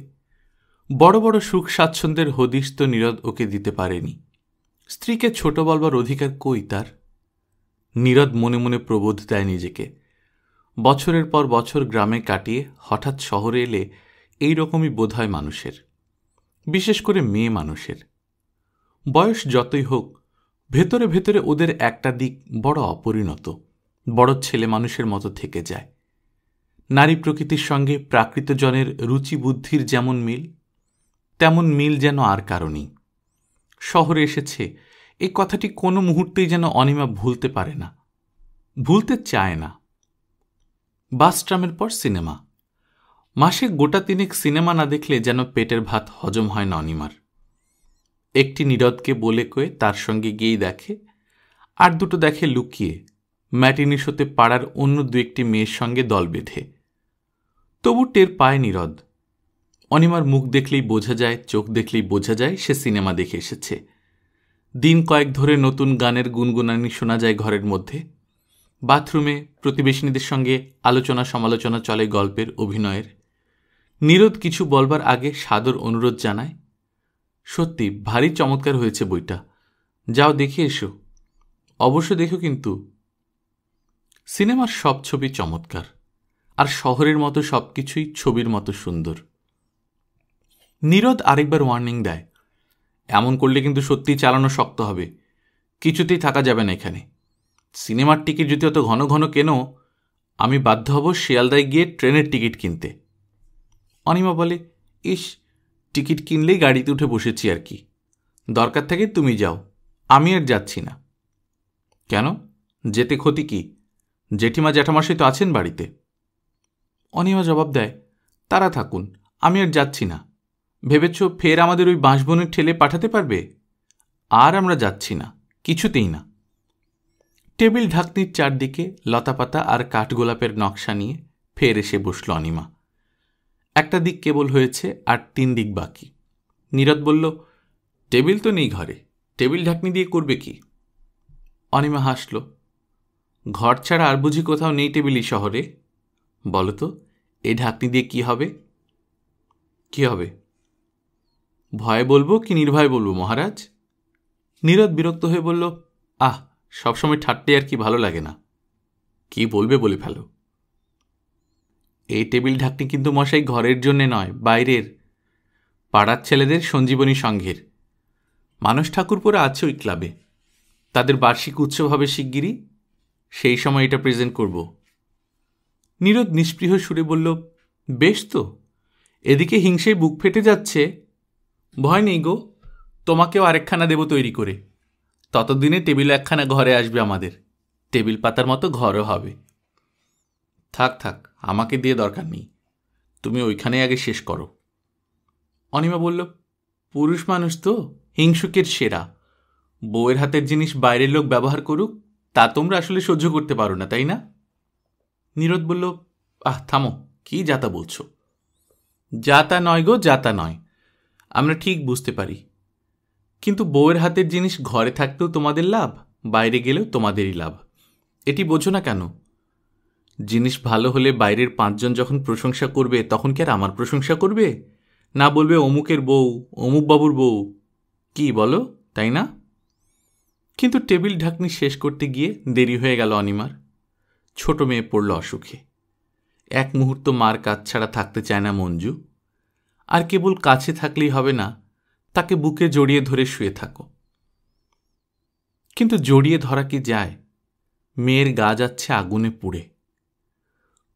বড় বড় সুখ স্বাচ্ছন্দ্যের হদিশ তো নীরদ ওকে দিতে পারেনি স্ত্রীকে ছোট বলবার অধিকার কই তার নীরদ মনে মনে প্রবোধ দেয় নিজেকে বছরের পর বছর গ্রামে কাটিয়ে হঠাৎ শহরে এলে এই রকমই বোধ হয় মানুষের বিশেষ করে মেয়ে মানুষের বয়স যতই হোক ভেতরে ভেতরে ওদের একটা দিক বড় অপরিণত বড় ছেলে মানুষের মতো থেকে যায় নারী প্রকৃতির সঙ্গে প্রাকৃতজনের রুচি বুদ্ধির যেমন মিল তেমন মিল যেন আর কারণেই শহরে এসেছে এই কথাটি কোনো মুহূর্তেই যেন অনিমা ভুলতে পারে না ভুলতে চায় না বাস ট্রামের পর সিনেমা মাসে গোটা তিনেক সিনেমা না দেখলে যেন পেটের ভাত হজম হয় না অনিমার একটি নীরদকে বলে কয়ে তার সঙ্গে গিয়েই দেখে আর দুটো দেখে লুকিয়ে ম্যাটিনি পাড়ার অন্য দু একটি মেয়ের সঙ্গে দল বেঁধে তবু টের পায় নীরদ অনিমার মুখ দেখলেই বোঝা যায় চোখ দেখলেই বোঝা যায় সে সিনেমা দেখে এসেছে দিন কয়েক ধরে নতুন গানের গুনগুনানি শোনা যায় ঘরের মধ্যে বাথরুমে প্রতিবেশিনীদের সঙ্গে আলোচনা সমালোচনা চলে গল্পের অভিনয়ের নীরদ কিছু বলবার আগে সাদর অনুরোধ জানায় সত্যি ভারী চমৎকার হয়েছে বইটা যাও দেখে এসো অবশ্য দেখো কিন্তু সিনেমার সব ছবি চমৎকার আর শহরের মতো সব কিছুই ছবির মতো সুন্দর নীরদ আরেকবার ওয়ার্নিং দেয় এমন করলে কিন্তু সত্যি চালানো শক্ত হবে কিছুতেই থাকা যাবে না এখানে সিনেমার টিকিট যদি অত ঘন ঘন কেনো আমি বাধ্য হব শিয়ালদায় গিয়ে ট্রেনের টিকিট কিনতে অনিমা বলে ইস টিকিট কিনলেই গাড়িতে উঠে বসেছি আর কি দরকার থাকে তুমি যাও আমি আর যাচ্ছি না কেন যেতে ক্ষতি কি জেঠিমা জ্যাঠামাসি তো আছেন বাড়িতে অনিমা জবাব দেয় তারা থাকুন আমি আর যাচ্ছি না ভেবেছ ফের আমাদের ওই বাঁশবনের ঠেলে পাঠাতে পারবে আর আমরা যাচ্ছি না কিছুতেই না টেবিল ঢাকনির চারদিকে লতাপাতা আর কাঠগোলাপের নকশা নিয়ে ফের এসে বসল অনিমা একটা দিক কেবল হয়েছে আর তিন দিক বাকি নীরদ বলল টেবিল তো নেই ঘরে টেবিল ঢাকনি দিয়ে করবে কি অনিমা হাসল ঘর ছাড়া আর বুঝি কোথাও নেই টেবিলই শহরে বলো তো এ ঢাকনি দিয়ে কি হবে কি হবে ভয় বলবো কি নির্ভয় বলবো মহারাজ নীরদ বিরক্ত হয়ে বলল আহ সবসময় ঠাট্টে আর কি ভালো লাগে না কি বলবে বলে ফেলো এই টেবিল ঢাকনি কিন্তু মশাই ঘরের জন্যে নয় বাইরের পাড়ার ছেলেদের সঞ্জীবনী সংঘের মানস ঠাকুরপুরা আছে ওই ক্লাবে তাদের বার্ষিক উৎসব হবে শিগগিরই সেই সময় এটা প্রেজেন্ট করব নীরদ নিষ্পৃহ সুরে বলল বেশ তো এদিকে হিংসে বুক ফেটে যাচ্ছে ভয় নেই গো তোমাকেও আরেকখানা দেব তৈরি করে ততদিনে টেবিল একখানা ঘরে আসবে আমাদের টেবিল পাতার মতো ঘরও হবে থাক থাক আমাকে দিয়ে দরকার নেই তুমি ওইখানে আগে শেষ করো অনিমা বলল পুরুষ মানুষ তো হিংসুকের সেরা বউয়ের হাতের জিনিস বাইরের লোক ব্যবহার করুক তা তোমরা আসলে সহ্য করতে পারো না তাই না নীরদ বলল আহ থামো কি যাতা বলছো যাতা নয় গো যাতা নয় আমরা ঠিক বুঝতে পারি কিন্তু বউয়ের হাতের জিনিস ঘরে থাকতেও তোমাদের লাভ বাইরে গেলেও তোমাদেরই লাভ এটি বোঝো না কেন জিনিস ভালো হলে বাইরের পাঁচজন যখন প্রশংসা করবে তখন কি আর আমার প্রশংসা করবে না বলবে অমুকের বউ অমুক বাবুর বউ কি বলো তাই না কিন্তু টেবিল ঢাকনি শেষ করতে গিয়ে দেরি হয়ে গেল অনিমার ছোট মেয়ে পড়ল অসুখে এক মুহূর্ত মার কাজ ছাড়া থাকতে চায় না মঞ্জু আর কেবল কাছে থাকলেই হবে না তাকে বুকে জড়িয়ে ধরে শুয়ে থাকো কিন্তু জড়িয়ে ধরা কি যায় মেয়ের গা যাচ্ছে আগুনে পুড়ে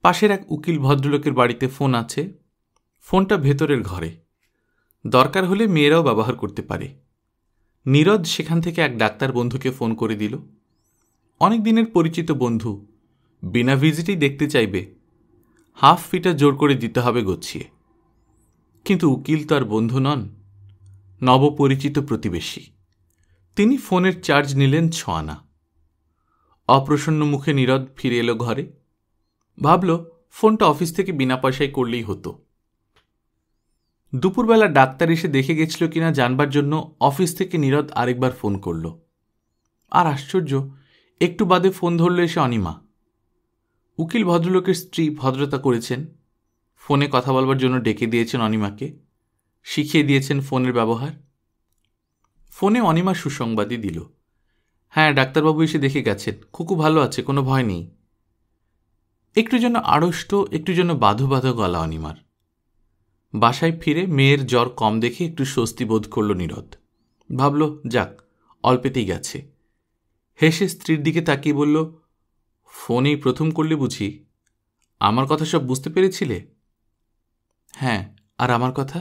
পাশের এক উকিল ভদ্রলোকের বাড়িতে ফোন আছে ফোনটা ভেতরের ঘরে দরকার হলে মেয়েরাও ব্যবহার করতে পারে নীরদ সেখান থেকে এক ডাক্তার বন্ধুকে ফোন করে দিল অনেক দিনের পরিচিত বন্ধু বিনা ভিজিটেই দেখতে চাইবে হাফ ফিটা জোর করে দিতে হবে গচ্ছিয়ে কিন্তু উকিল তার বন্ধু নন নবপরিচিত প্রতিবেশী তিনি ফোনের চার্জ নিলেন ছ আনা অপ্রসন্ন মুখে নীরদ ফিরে এলো ঘরে ভাবল ফোনটা অফিস থেকে বিনা পয়সায় করলেই হতো দুপুরবেলা ডাক্তার এসে দেখে গেছিল কিনা জানবার জন্য অফিস থেকে নীরদ আরেকবার ফোন করল আর আশ্চর্য একটু বাদে ফোন ধরল এসে অনিমা উকিল ভদ্রলোকের স্ত্রী ভদ্রতা করেছেন ফোনে কথা বলবার জন্য ডেকে দিয়েছেন অনিমাকে শিখিয়ে দিয়েছেন ফোনের ব্যবহার ফোনে অনিমা সুসংবাদই দিল হ্যাঁ ডাক্তারবাবু এসে দেখে গেছেন খুকু ভালো আছে কোনো ভয় নেই একটু যেন আড়ষ্ট একটু যেন বাধো বাধো গলা অনিমার বাসায় ফিরে মেয়ের জ্বর কম দেখে একটু স্বস্তি বোধ করল নীরদ ভাবল যাক অল্পেতেই গেছে হেসে স্ত্রীর দিকে তাকিয়ে বলল ফোনেই প্রথম করলে বুঝি আমার কথা সব বুঝতে পেরেছিলে হ্যাঁ আর আমার কথা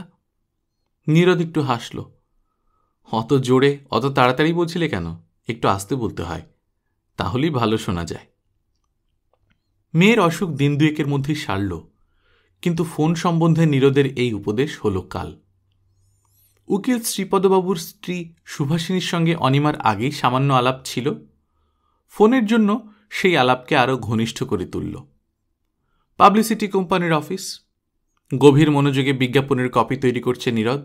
নীরদ একটু হাসল অত জোরে অত তাড়াতাড়ি বলছিলে কেন একটু আস্তে বলতে হয় তাহলেই ভালো শোনা যায় মেয়ের অসুখ দিন দুয়েকের মধ্যেই সারল কিন্তু ফোন সম্বন্ধে নীরদের এই উপদেশ হল কাল উকিল শ্রীপদবাবুর স্ত্রী সুভাষিনীর সঙ্গে অনিমার আগেই সামান্য আলাপ ছিল ফোনের জন্য সেই আলাপকে আরও ঘনিষ্ঠ করে তুলল পাবলিসিটি কোম্পানির অফিস গভীর মনোযোগে বিজ্ঞাপনের কপি তৈরি করছে নীরদ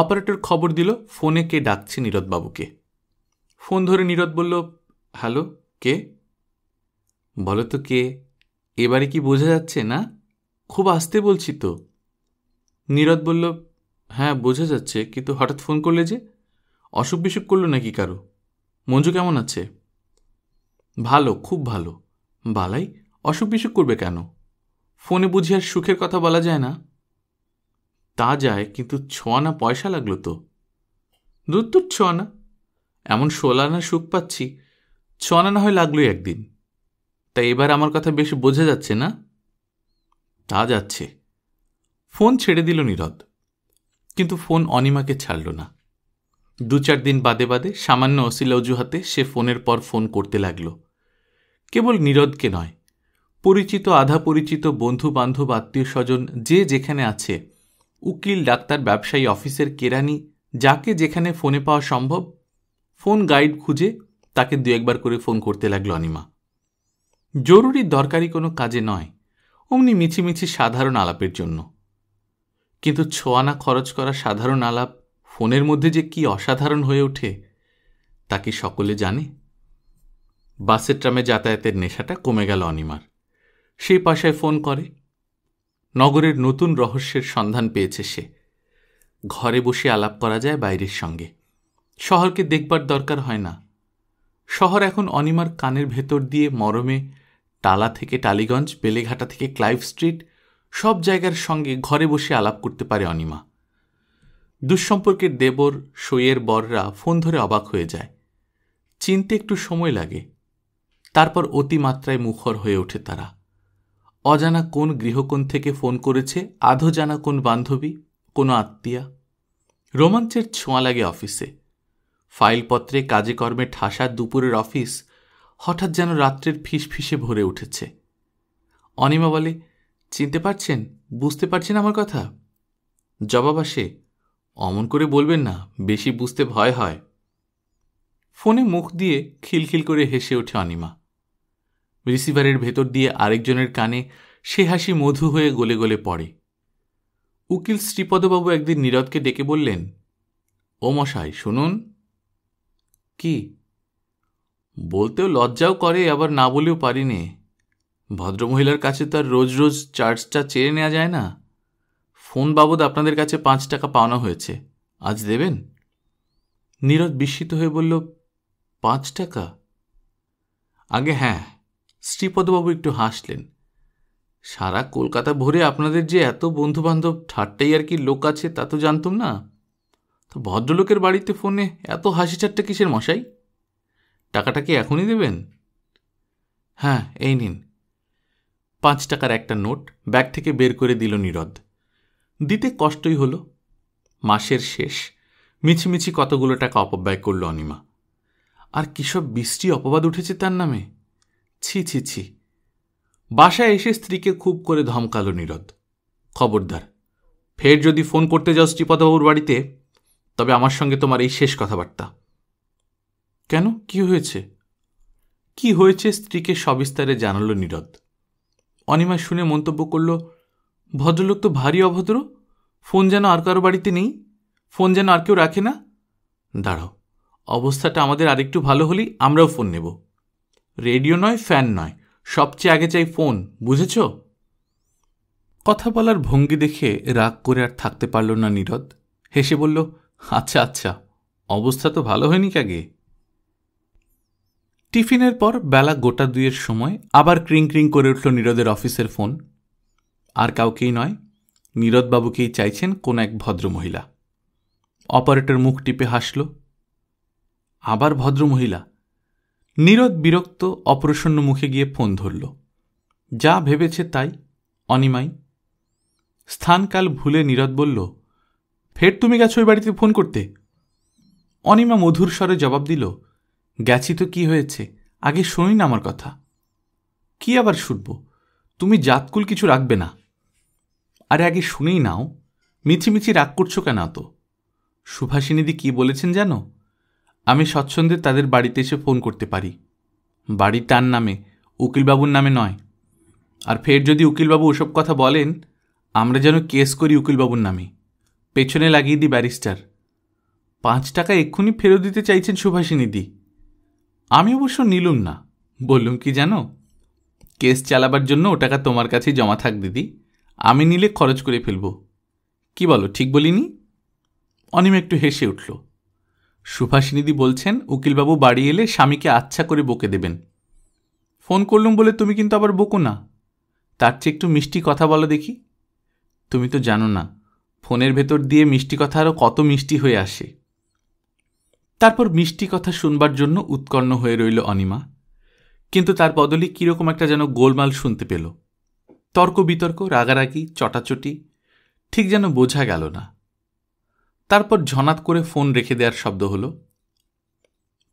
অপারেটর খবর দিল ফোনে কে ডাকছে নীরদবাবুকে ফোন ধরে নীরদ বলল হ্যালো কে বলো তো কে এবারে কি বোঝা যাচ্ছে না খুব আস্তে বলছি তো নীরদ বলল হ্যাঁ বোঝা যাচ্ছে কিন্তু হঠাৎ ফোন করলে যে অসুখ বিসুখ করলো নাকি কারো মঞ্জু কেমন আছে ভালো খুব ভালো বালাই অসুখ বিসুখ করবে কেন ফোনে বুঝি আর সুখের কথা বলা যায় না তা যায় কিন্তু ছোয়ানা পয়সা লাগলো তো দুত্তুর ছোয়ানা এমন সোলানা সুখ পাচ্ছি ছোয়ানা না হয় লাগলোই একদিন তাই এবার আমার কথা বেশ বোঝা যাচ্ছে না তা যাচ্ছে ফোন ছেড়ে দিল নীরদ কিন্তু ফোন অনিমাকে ছাড়ল না দু চার দিন বাদে বাদে সামান্য অশিলা অজুহাতে সে ফোনের পর ফোন করতে লাগল কেবল নীরদকে নয় পরিচিত আধা পরিচিত বন্ধু বান্ধব আত্মীয় স্বজন যে যেখানে আছে উকিল ডাক্তার ব্যবসায়ী অফিসের কেরানি যাকে যেখানে ফোনে পাওয়া সম্ভব ফোন গাইড খুঁজে তাকে দু একবার করে ফোন করতে লাগলো অনিমা জরুরি দরকারি কোনো কাজে নয় অমনি মিছিমিছি সাধারণ আলাপের জন্য কিন্তু ছোয়ানা খরচ করা সাধারণ আলাপ ফোনের মধ্যে যে কি অসাধারণ হয়ে ওঠে তা কি সকলে জানে বাসের ট্রামে যাতায়াতের নেশাটা কমে গেল অনিমার সেই পাশায় ফোন করে নগরের নতুন রহস্যের সন্ধান পেয়েছে সে ঘরে বসে আলাপ করা যায় বাইরের সঙ্গে শহরকে দেখবার দরকার হয় না শহর এখন অনিমার কানের ভেতর দিয়ে মরমে টালা থেকে টালিগঞ্জ বেলেঘাটা থেকে ক্লাইভ স্ট্রিট সব জায়গার সঙ্গে ঘরে বসে আলাপ করতে পারে অনিমা দুঃসম্পর্কের দেবর সইয়ের বররা ফোন ধরে অবাক হয়ে যায় চিনতে একটু সময় লাগে তারপর অতিমাত্রায় মুখর হয়ে ওঠে তারা অজানা কোন গৃহকোণ থেকে ফোন করেছে আধো জানা কোন বান্ধবী কোনো আত্মীয়া রোমাঞ্চের ছোঁয়া লাগে অফিসে ফাইলপত্রে কাজে কর্মে ঠাসা দুপুরের অফিস হঠাৎ যেন রাত্রের ফিসফিসে ভরে উঠেছে অনিমা বলে চিনতে পারছেন বুঝতে পারছেন আমার কথা জবাব আসে অমন করে বলবেন না বেশি বুঝতে ভয় হয় ফোনে মুখ দিয়ে খিলখিল করে হেসে ওঠে অনিমা রিসিভারের ভেতর দিয়ে আরেকজনের কানে সে হাসি মধু হয়ে গলে গলে পড়ে উকিল শ্রীপদবাবু একদিন নীরদকে ডেকে বললেন ও মশাই শুনুন কি বলতেও লজ্জাও করে আবার না বলেও পারিনে ভদ্রমহিলার কাছে তার রোজ রোজ চার্জটা চেয়ে নেওয়া যায় না ফোন বাবদ আপনাদের কাছে পাঁচ টাকা পাওনা হয়েছে আজ দেবেন নীরদ বিস্মিত হয়ে বলল পাঁচ টাকা আগে হ্যাঁ শ্রীপদবাবু একটু হাসলেন সারা কলকাতা ভরে আপনাদের যে এত বন্ধুবান্ধব ঠাট্টাই আর কি লোক আছে তা তো জানতাম না তো ভদ্রলোকের বাড়িতে ফোনে এত হাসি ঠাট্টা কিসের মশাই টাকাটা কি এখনই দেবেন হ্যাঁ এই নিন পাঁচ টাকার একটা নোট ব্যাগ থেকে বের করে দিল নীরদ দিতে কষ্টই হলো মাসের শেষ মিছিমিছি কতগুলো টাকা অপব্যয় করল অনিমা আর কিসব বৃষ্টি অপবাদ উঠেছে তার নামে ছি ছি ছি বাসায় এসে স্ত্রীকে খুব করে ধমকালো নীরদ খবরদার ফের যদি ফোন করতে যাও শ্রীপদবাবুর বাড়িতে তবে আমার সঙ্গে তোমার এই শেষ কথাবার্তা কেন কি হয়েছে কি হয়েছে স্ত্রীকে সবিস্তারে জানালো নীরদ অনিমা শুনে মন্তব্য করল ভদ্রলোক তো ভারী অভদ্র ফোন যেন আর কারো বাড়িতে নেই ফোন যেন আর কেউ রাখে না দাঁড়াও অবস্থাটা আমাদের আরেকটু ভালো হলেই আমরাও ফোন নেব রেডিও নয় ফ্যান নয় সবচেয়ে আগে চাই ফোন বুঝেছ কথা বলার ভঙ্গি দেখে রাগ করে আর থাকতে পারল না নীরদ হেসে বলল আচ্ছা আচ্ছা অবস্থা তো ভালো হয়নি কাগে টিফিনের পর বেলা গোটা দুইয়ের সময় আবার ক্রিং ক্রিং করে উঠল নীরদের অফিসের ফোন আর কাউকেই নয় নীরদবাবুকেই চাইছেন কোন এক ভদ্রমহিলা অপারেটর মুখ টিপে হাসল আবার ভদ্রমহিলা নীরদ বিরক্ত অপ্রসন্ন মুখে গিয়ে ফোন ধরল যা ভেবেছে তাই অনিমাই স্থানকাল ভুলে নীরদ বলল ফের তুমি গেছো ওই বাড়িতে ফোন করতে অনিমা মধুর স্বরে জবাব দিল গেছি তো কি হয়েছে আগে শুনি না আমার কথা কি আবার শুনব তুমি জাতকুল কিছু রাখবে না আরে আগে শুনেই নাও মিছিমিছি রাগ করছো কেন তো সুভাষিনীদি কি বলেছেন জানো আমি স্বচ্ছন্দে তাদের বাড়িতে এসে ফোন করতে পারি বাড়ি তার নামে উকিলবাবুর নামে নয় আর ফের যদি উকিলবাবু ওসব কথা বলেন আমরা যেন কেস করি উকিলবাবুর নামে পেছনে লাগিয়ে দিই ব্যারিস্টার পাঁচ টাকা এক্ষুনি ফেরত দিতে চাইছেন সুভাষিনীদি আমি অবশ্য নিলুম না বললুম কি জানো কেস চালাবার জন্য ও টাকা তোমার কাছেই জমা থাক দিদি আমি নিলে খরচ করে ফেলব কি বলো ঠিক বলিনি অনিম একটু হেসে উঠল সুভাষিনীদি বলছেন উকিলবাবু বাড়ি এলে স্বামীকে আচ্ছা করে বকে দেবেন ফোন করলুম বলে তুমি কিন্তু আবার বকো না তার চেয়ে একটু মিষ্টি কথা বলো দেখি তুমি তো জানো না ফোনের ভেতর দিয়ে মিষ্টি কথা আরও কত মিষ্টি হয়ে আসে তারপর মিষ্টি কথা শুনবার জন্য উৎকর্ণ হয়ে রইল অনিমা কিন্তু তার বদলে কীরকম একটা যেন গোলমাল শুনতে পেল তর্ক বিতর্ক রাগারাগি চটাচটি ঠিক যেন বোঝা গেল না তারপর ঝনাত করে ফোন রেখে দেওয়ার শব্দ হলো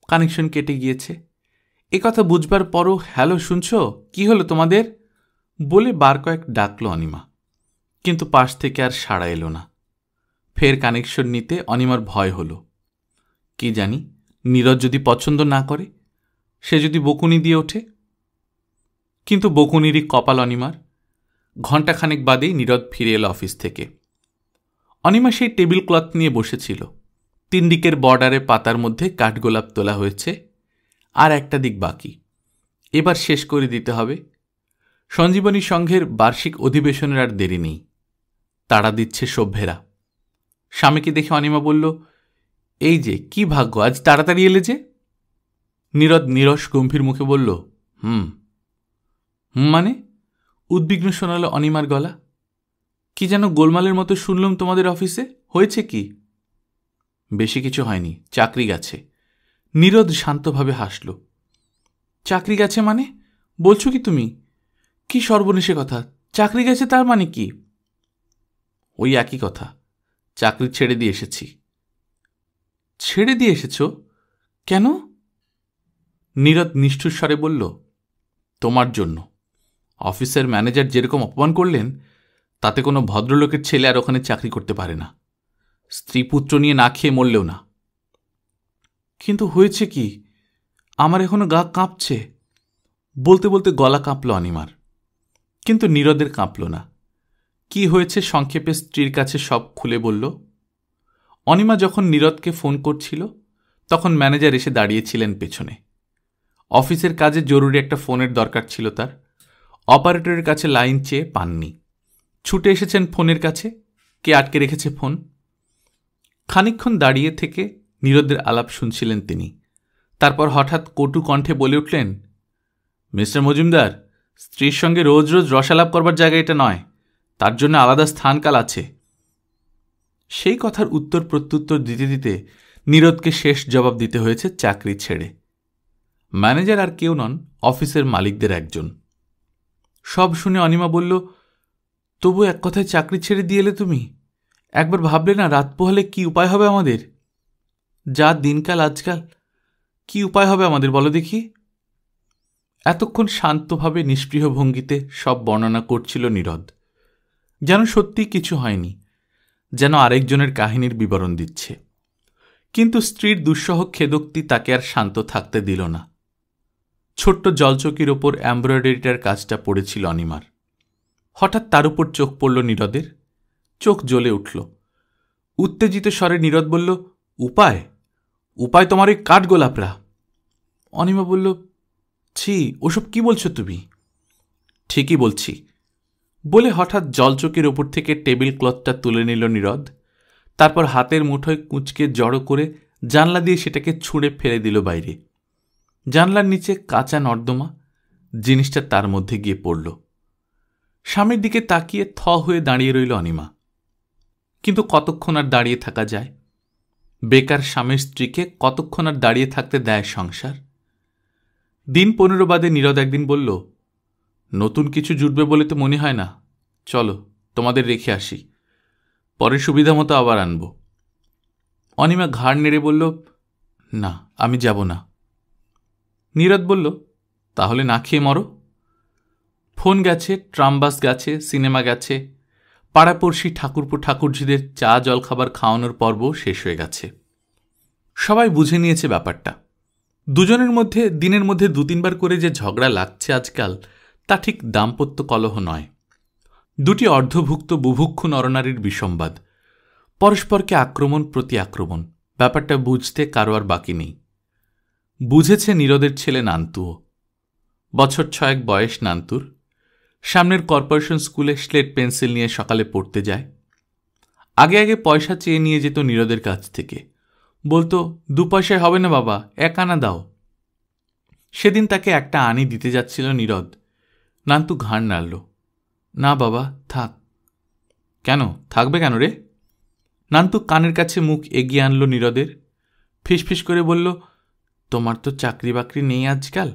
কানেকশন কেটে গিয়েছে এ কথা বুঝবার পরও হ্যালো শুনছ কি হলো তোমাদের বলে বার কয়েক ডাকলো অনিমা কিন্তু পাশ থেকে আর সাড়া এলো না ফের কানেকশন নিতে অনিমার ভয় হলো কি জানি নীরজ যদি পছন্দ না করে সে যদি বকুনি দিয়ে ওঠে কিন্তু বকুনিরই কপাল অনিমার ঘণ্টাখানেক বাদেই নীরজ ফিরে এলো অফিস থেকে অনিমা সেই টেবিল ক্লথ নিয়ে বসেছিল তিন দিকের বর্ডারে পাতার মধ্যে কাঠগোলাপ তোলা হয়েছে আর একটা দিক বাকি এবার শেষ করে দিতে হবে সঞ্জীবনী সংঘের বার্ষিক অধিবেশনের আর দেরি নেই তাড়া দিচ্ছে সভ্যেরা স্বামীকে দেখে অনিমা বলল এই যে কি ভাগ্য আজ তাড়াতাড়ি এলে যে নীরদ নিরস গম্ভীর মুখে বলল হুম হুম মানে উদ্বিগ্ন শোনাল অনিমার গলা কি যেন গোলমালের মতো শুনলাম তোমাদের অফিসে হয়েছে কি বেশি কিছু হয়নি চাকরি গেছে নীরদ শান্তভাবে হাসল চাকরি গেছে মানে বলছো কি তুমি কি সর্বনেশে কথা চাকরি গেছে তার মানে কি ওই একই কথা চাকরি ছেড়ে দিয়ে এসেছি ছেড়ে দিয়ে এসেছ কেন নীরদ নিষ্ঠুর স্বরে বলল তোমার জন্য অফিসের ম্যানেজার যেরকম অপমান করলেন তাতে কোনো ভদ্রলোকের ছেলে আর ওখানে চাকরি করতে পারে না স্ত্রী পুত্র নিয়ে না খেয়ে মরলেও না কিন্তু হয়েছে কি আমার এখনো গা কাঁপছে বলতে বলতে গলা কাঁপল অনিমার কিন্তু নীরদের কাঁপল না কি হয়েছে সংক্ষেপে স্ত্রীর কাছে সব খুলে বলল অনিমা যখন নীরদকে ফোন করছিল তখন ম্যানেজার এসে দাঁড়িয়েছিলেন পেছনে অফিসের কাজে জরুরি একটা ফোনের দরকার ছিল তার অপারেটরের কাছে লাইন চেয়ে পাননি ছুটে এসেছেন ফোনের কাছে কে আটকে রেখেছে ফোন খানিক্ষণ দাঁড়িয়ে থেকে নীরদের আলাপ শুনছিলেন তিনি তারপর হঠাৎ কটু কণ্ঠে বলে উঠলেন মিস্টার মজুমদার স্ত্রীর সঙ্গে রোজ রোজ রসালাপ করবার জায়গা এটা নয় তার জন্য আলাদা স্থানকাল আছে সেই কথার উত্তর প্রত্যুত্তর দিতে দিতে নীরদকে শেষ জবাব দিতে হয়েছে চাকরি ছেড়ে ম্যানেজার আর কেউ নন অফিসের মালিকদের একজন সব শুনে অনিমা বলল তবু এক কথায় চাকরি ছেড়ে দিয়ে এলে তুমি একবার ভাবলে না রাত পোহালে কি উপায় হবে আমাদের যা দিনকাল আজকাল কি উপায় হবে আমাদের বলো দেখি এতক্ষণ শান্তভাবে নিষ্প্রিয় ভঙ্গিতে সব বর্ণনা করছিল নীরদ যেন সত্যি কিছু হয়নি যেন আরেকজনের কাহিনীর বিবরণ দিচ্ছে কিন্তু স্ত্রীর দুঃসহ খেদোক্তি তাকে আর শান্ত থাকতে দিল না ছোট্ট জলচকির ওপর এমব্রয়ডারিটার কাজটা পড়েছিল অনিমার হঠাৎ তার উপর চোখ পড়ল নীরদের চোখ জ্বলে উঠল উত্তেজিত স্বরে নীরদ বলল উপায় উপায় তোমার ওই কাঠগোলাপরা অনিমা বলল ছি ওসব কি বলছো তুমি ঠিকই বলছি বলে হঠাৎ জলচোকের ওপর থেকে টেবিল ক্লথটা তুলে নিল নীরদ তারপর হাতের মুঠোয় কুঁচকে জড়ো করে জানলা দিয়ে সেটাকে ছুঁড়ে ফেলে দিল বাইরে জানলার নিচে কাঁচা নর্দমা জিনিসটা তার মধ্যে গিয়ে পড়ল স্বামীর দিকে তাকিয়ে থ হয়ে দাঁড়িয়ে রইল অনিমা কিন্তু কতক্ষণ আর দাঁড়িয়ে থাকা যায় বেকার স্বামীর স্ত্রীকে কতক্ষণ আর দাঁড়িয়ে থাকতে দেয় সংসার দিন পনেরো বাদে নীরদ একদিন বলল নতুন কিছু জুটবে বলে তো মনে হয় না চলো তোমাদের রেখে আসি পরে সুবিধা মতো আবার আনব অনিমা ঘাড় নেড়ে বলল না আমি যাব না নীরদ বলল তাহলে না খেয়ে মরো ফোন গেছে ট্রামবাস গেছে সিনেমা গেছে পাড়াপড়শি ঠাকুরপুর ঠাকুরজিদের চা জলখাবার খাওয়ানোর পর্ব শেষ হয়ে গেছে সবাই বুঝে নিয়েছে ব্যাপারটা দুজনের মধ্যে দিনের মধ্যে দু তিনবার করে যে ঝগড়া লাগছে আজকাল তা ঠিক দাম্পত্য কলহ নয় দুটি অর্ধভুক্ত বুভুক্ষু নরনারীর বিসম্বাদ পরস্পরকে আক্রমণ প্রতি আক্রমণ ব্যাপারটা বুঝতে কারো আর বাকি নেই বুঝেছে নীরদের ছেলে নান্তুও বছর ছয়েক বয়স নান্তুর সামনের কর্পোরেশন স্কুলে স্লেট পেন্সিল নিয়ে সকালে পড়তে যায় আগে আগে পয়সা চেয়ে নিয়ে যেত নীরদের কাছ থেকে বলতো দু পয়সায় হবে না বাবা এক আনা দাও সেদিন তাকে একটা আনি দিতে যাচ্ছিল নীরদ নান্তু ঘাড় নাড়ল না বাবা থাক কেন থাকবে কেন রে নান্তু কানের কাছে মুখ এগিয়ে আনলো নীরদের ফিসফিস করে বলল তোমার তো চাকরি বাকরি নেই আজকাল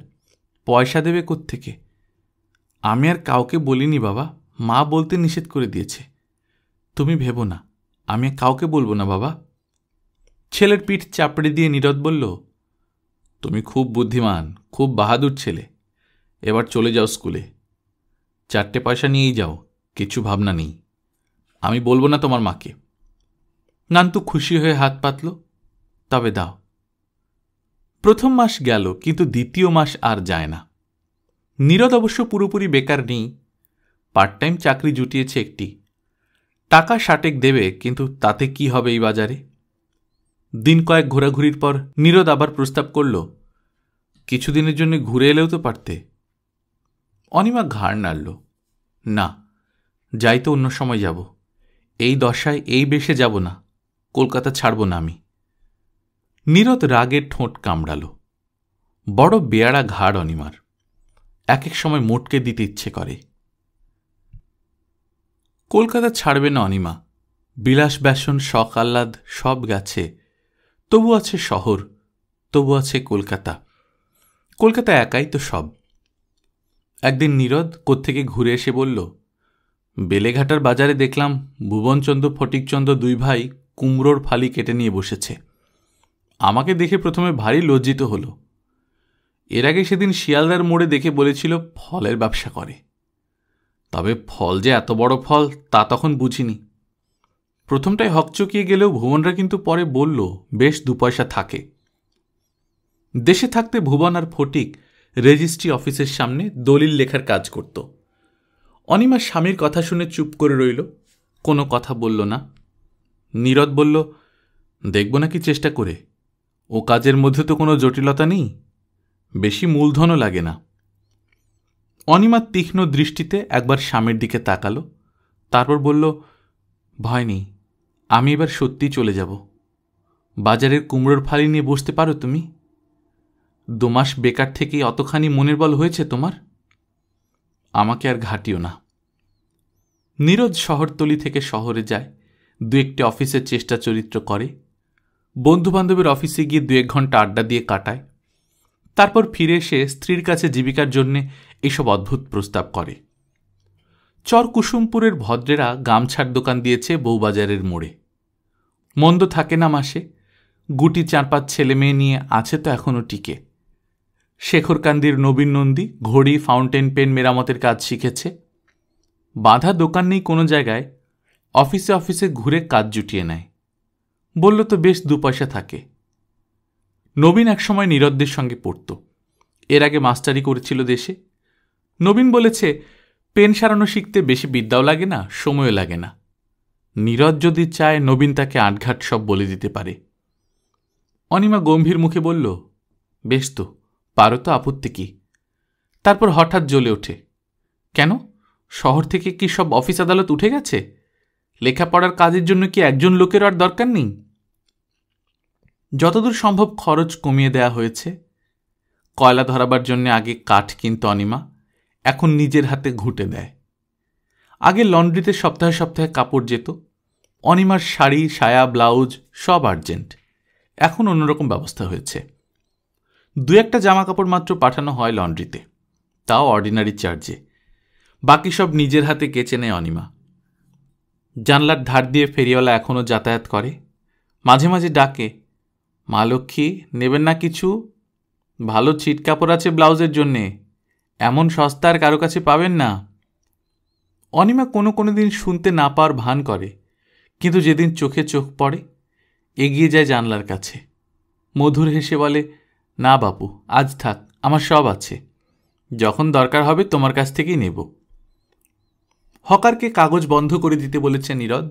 পয়সা দেবে কোত্থেকে থেকে আমি আর কাউকে বলিনি বাবা মা বলতে নিষেধ করে দিয়েছে তুমি ভেবো না আমি কাউকে বলবো না বাবা ছেলের পিঠ চাপড়ে দিয়ে নীরদ বলল তুমি খুব বুদ্ধিমান খুব বাহাদুর ছেলে এবার চলে যাও স্কুলে চারটে পয়সা নিয়েই যাও কিছু ভাবনা নেই আমি বলবো না তোমার মাকে নান্তু খুশি হয়ে হাত পাতল তবে দাও প্রথম মাস গেল কিন্তু দ্বিতীয় মাস আর যায় না নীরদ অবশ্য পুরোপুরি বেকার নেই পার্ট টাইম চাকরি জুটিয়েছে একটি টাকা ষাটেক দেবে কিন্তু তাতে কি হবে এই বাজারে দিন কয়েক ঘোরাঘুরির পর নীরদ আবার প্রস্তাব করল কিছুদিনের জন্য ঘুরে এলেও তো পারতে অনিমা ঘাড় নাড়ল না যাই তো অন্য সময় যাব এই দশায় এই বেশে যাব না কলকাতা ছাড়ব না আমি নীরদ রাগের ঠোঁট কামড়াল বড় বেয়ারা ঘাড় অনিমার এক এক সময় মোটকে দিতে ইচ্ছে করে কলকাতা ছাড়বে না অনিমা বিলাস ব্যাসন শখ আহ্লাদ সব গেছে তবু আছে শহর তবু আছে কলকাতা কলকাতা একাই তো সব একদিন নীরদ কোত্থেকে ঘুরে এসে বলল বেলেঘাটার বাজারে দেখলাম ভুবনচন্দ্র ফটিকচন্দ্র দুই ভাই কুমড়োর ফালি কেটে নিয়ে বসেছে আমাকে দেখে প্রথমে ভারী লজ্জিত হলো এর আগে সেদিন শিয়ালদার মোড়ে দেখে বলেছিল ফলের ব্যবসা করে তবে ফল যে এত বড় ফল তা তখন বুঝিনি প্রথমটাই হকচকিয়ে গেলেও ভুবনরা কিন্তু পরে বলল বেশ দু পয়সা থাকে দেশে থাকতে ভুবন আর ফটিক রেজিস্ট্রি অফিসের সামনে দলিল লেখার কাজ করত অনিমা স্বামীর কথা শুনে চুপ করে রইল কোনো কথা বলল না নীরদ বলল দেখব নাকি চেষ্টা করে ও কাজের মধ্যে তো কোনো জটিলতা নেই বেশি মূলধনও লাগে না অনিমা তীক্ষ্ণ দৃষ্টিতে একবার স্বামীর দিকে তাকালো তারপর বলল ভয় নেই আমি এবার সত্যি চলে যাব বাজারের কুমড়োর ফালি নিয়ে বসতে পারো তুমি দুমাস বেকার থেকেই অতখানি মনের বল হয়েছে তোমার আমাকে আর ঘাটিও না নীরজ শহরতলি থেকে শহরে যায় দু একটি অফিসের চেষ্টা চরিত্র করে বন্ধুবান্ধবের অফিসে গিয়ে দু এক ঘন্টা আড্ডা দিয়ে কাটায় তারপর ফিরে এসে স্ত্রীর কাছে জীবিকার জন্যে এসব অদ্ভুত প্রস্তাব করে চর কুসুমপুরের ভদ্রেরা গামছার দোকান দিয়েছে বউবাজারের মোড়ে মন্দ থাকে না মাসে গুটি চার পাঁচ ছেলে মেয়ে নিয়ে আছে তো এখনও টিকে শেখরকান্দির নবীন নন্দী ঘড়ি ফাউন্টেন পেন মেরামতের কাজ শিখেছে বাধা দোকান নেই কোনো জায়গায় অফিসে অফিসে ঘুরে কাজ জুটিয়ে নেয় বলল তো বেশ দু পয়সা থাকে নবীন একসময় নীরদদের সঙ্গে পড়ত এর আগে মাস্টারি করেছিল দেশে নবীন বলেছে পেন সারানো শিখতে বেশি বিদ্যাও লাগে না সময়ও লাগে না নীরদ যদি চায় নবীন তাকে আটঘাট সব বলে দিতে পারে অনিমা গম্ভীর মুখে বলল বেশ তো পারো তো আপত্তি কি তারপর হঠাৎ জ্বলে ওঠে কেন শহর থেকে কি সব অফিস আদালত উঠে গেছে লেখাপড়ার কাজের জন্য কি একজন লোকেরও আর দরকার নেই যতদূর সম্ভব খরচ কমিয়ে দেয়া হয়েছে কয়লা ধরাবার জন্য আগে কাঠ কিনত অনিমা এখন নিজের হাতে ঘুটে দেয় আগে লন্ড্রিতে সপ্তাহে সপ্তাহে কাপড় যেত অনিমার শাড়ি সায়া ব্লাউজ সব আর্জেন্ট এখন অন্যরকম ব্যবস্থা হয়েছে দু একটা জামা কাপড় মাত্র পাঠানো হয় লন্ড্রিতে তাও অর্ডিনারি চার্জে বাকি সব নিজের হাতে কেচে নেয় অনিমা জানলার ধার দিয়ে ফেরিওয়ালা এখনও যাতায়াত করে মাঝে মাঝে ডাকে মা লক্ষ্মী নেবেন না কিছু ভালো ছিট কাপড় আছে ব্লাউজের জন্যে এমন সস্তার কারো কাছে পাবেন না অনিমা কোনো কোনো দিন শুনতে না পাওয়ার ভান করে কিন্তু যেদিন চোখে চোখ পড়ে এগিয়ে যায় জানলার কাছে মধুর হেসে বলে না বাপু আজ থাক আমার সব আছে যখন দরকার হবে তোমার কাছ থেকেই নেব হকারকে কাগজ বন্ধ করে দিতে বলেছে নীরদ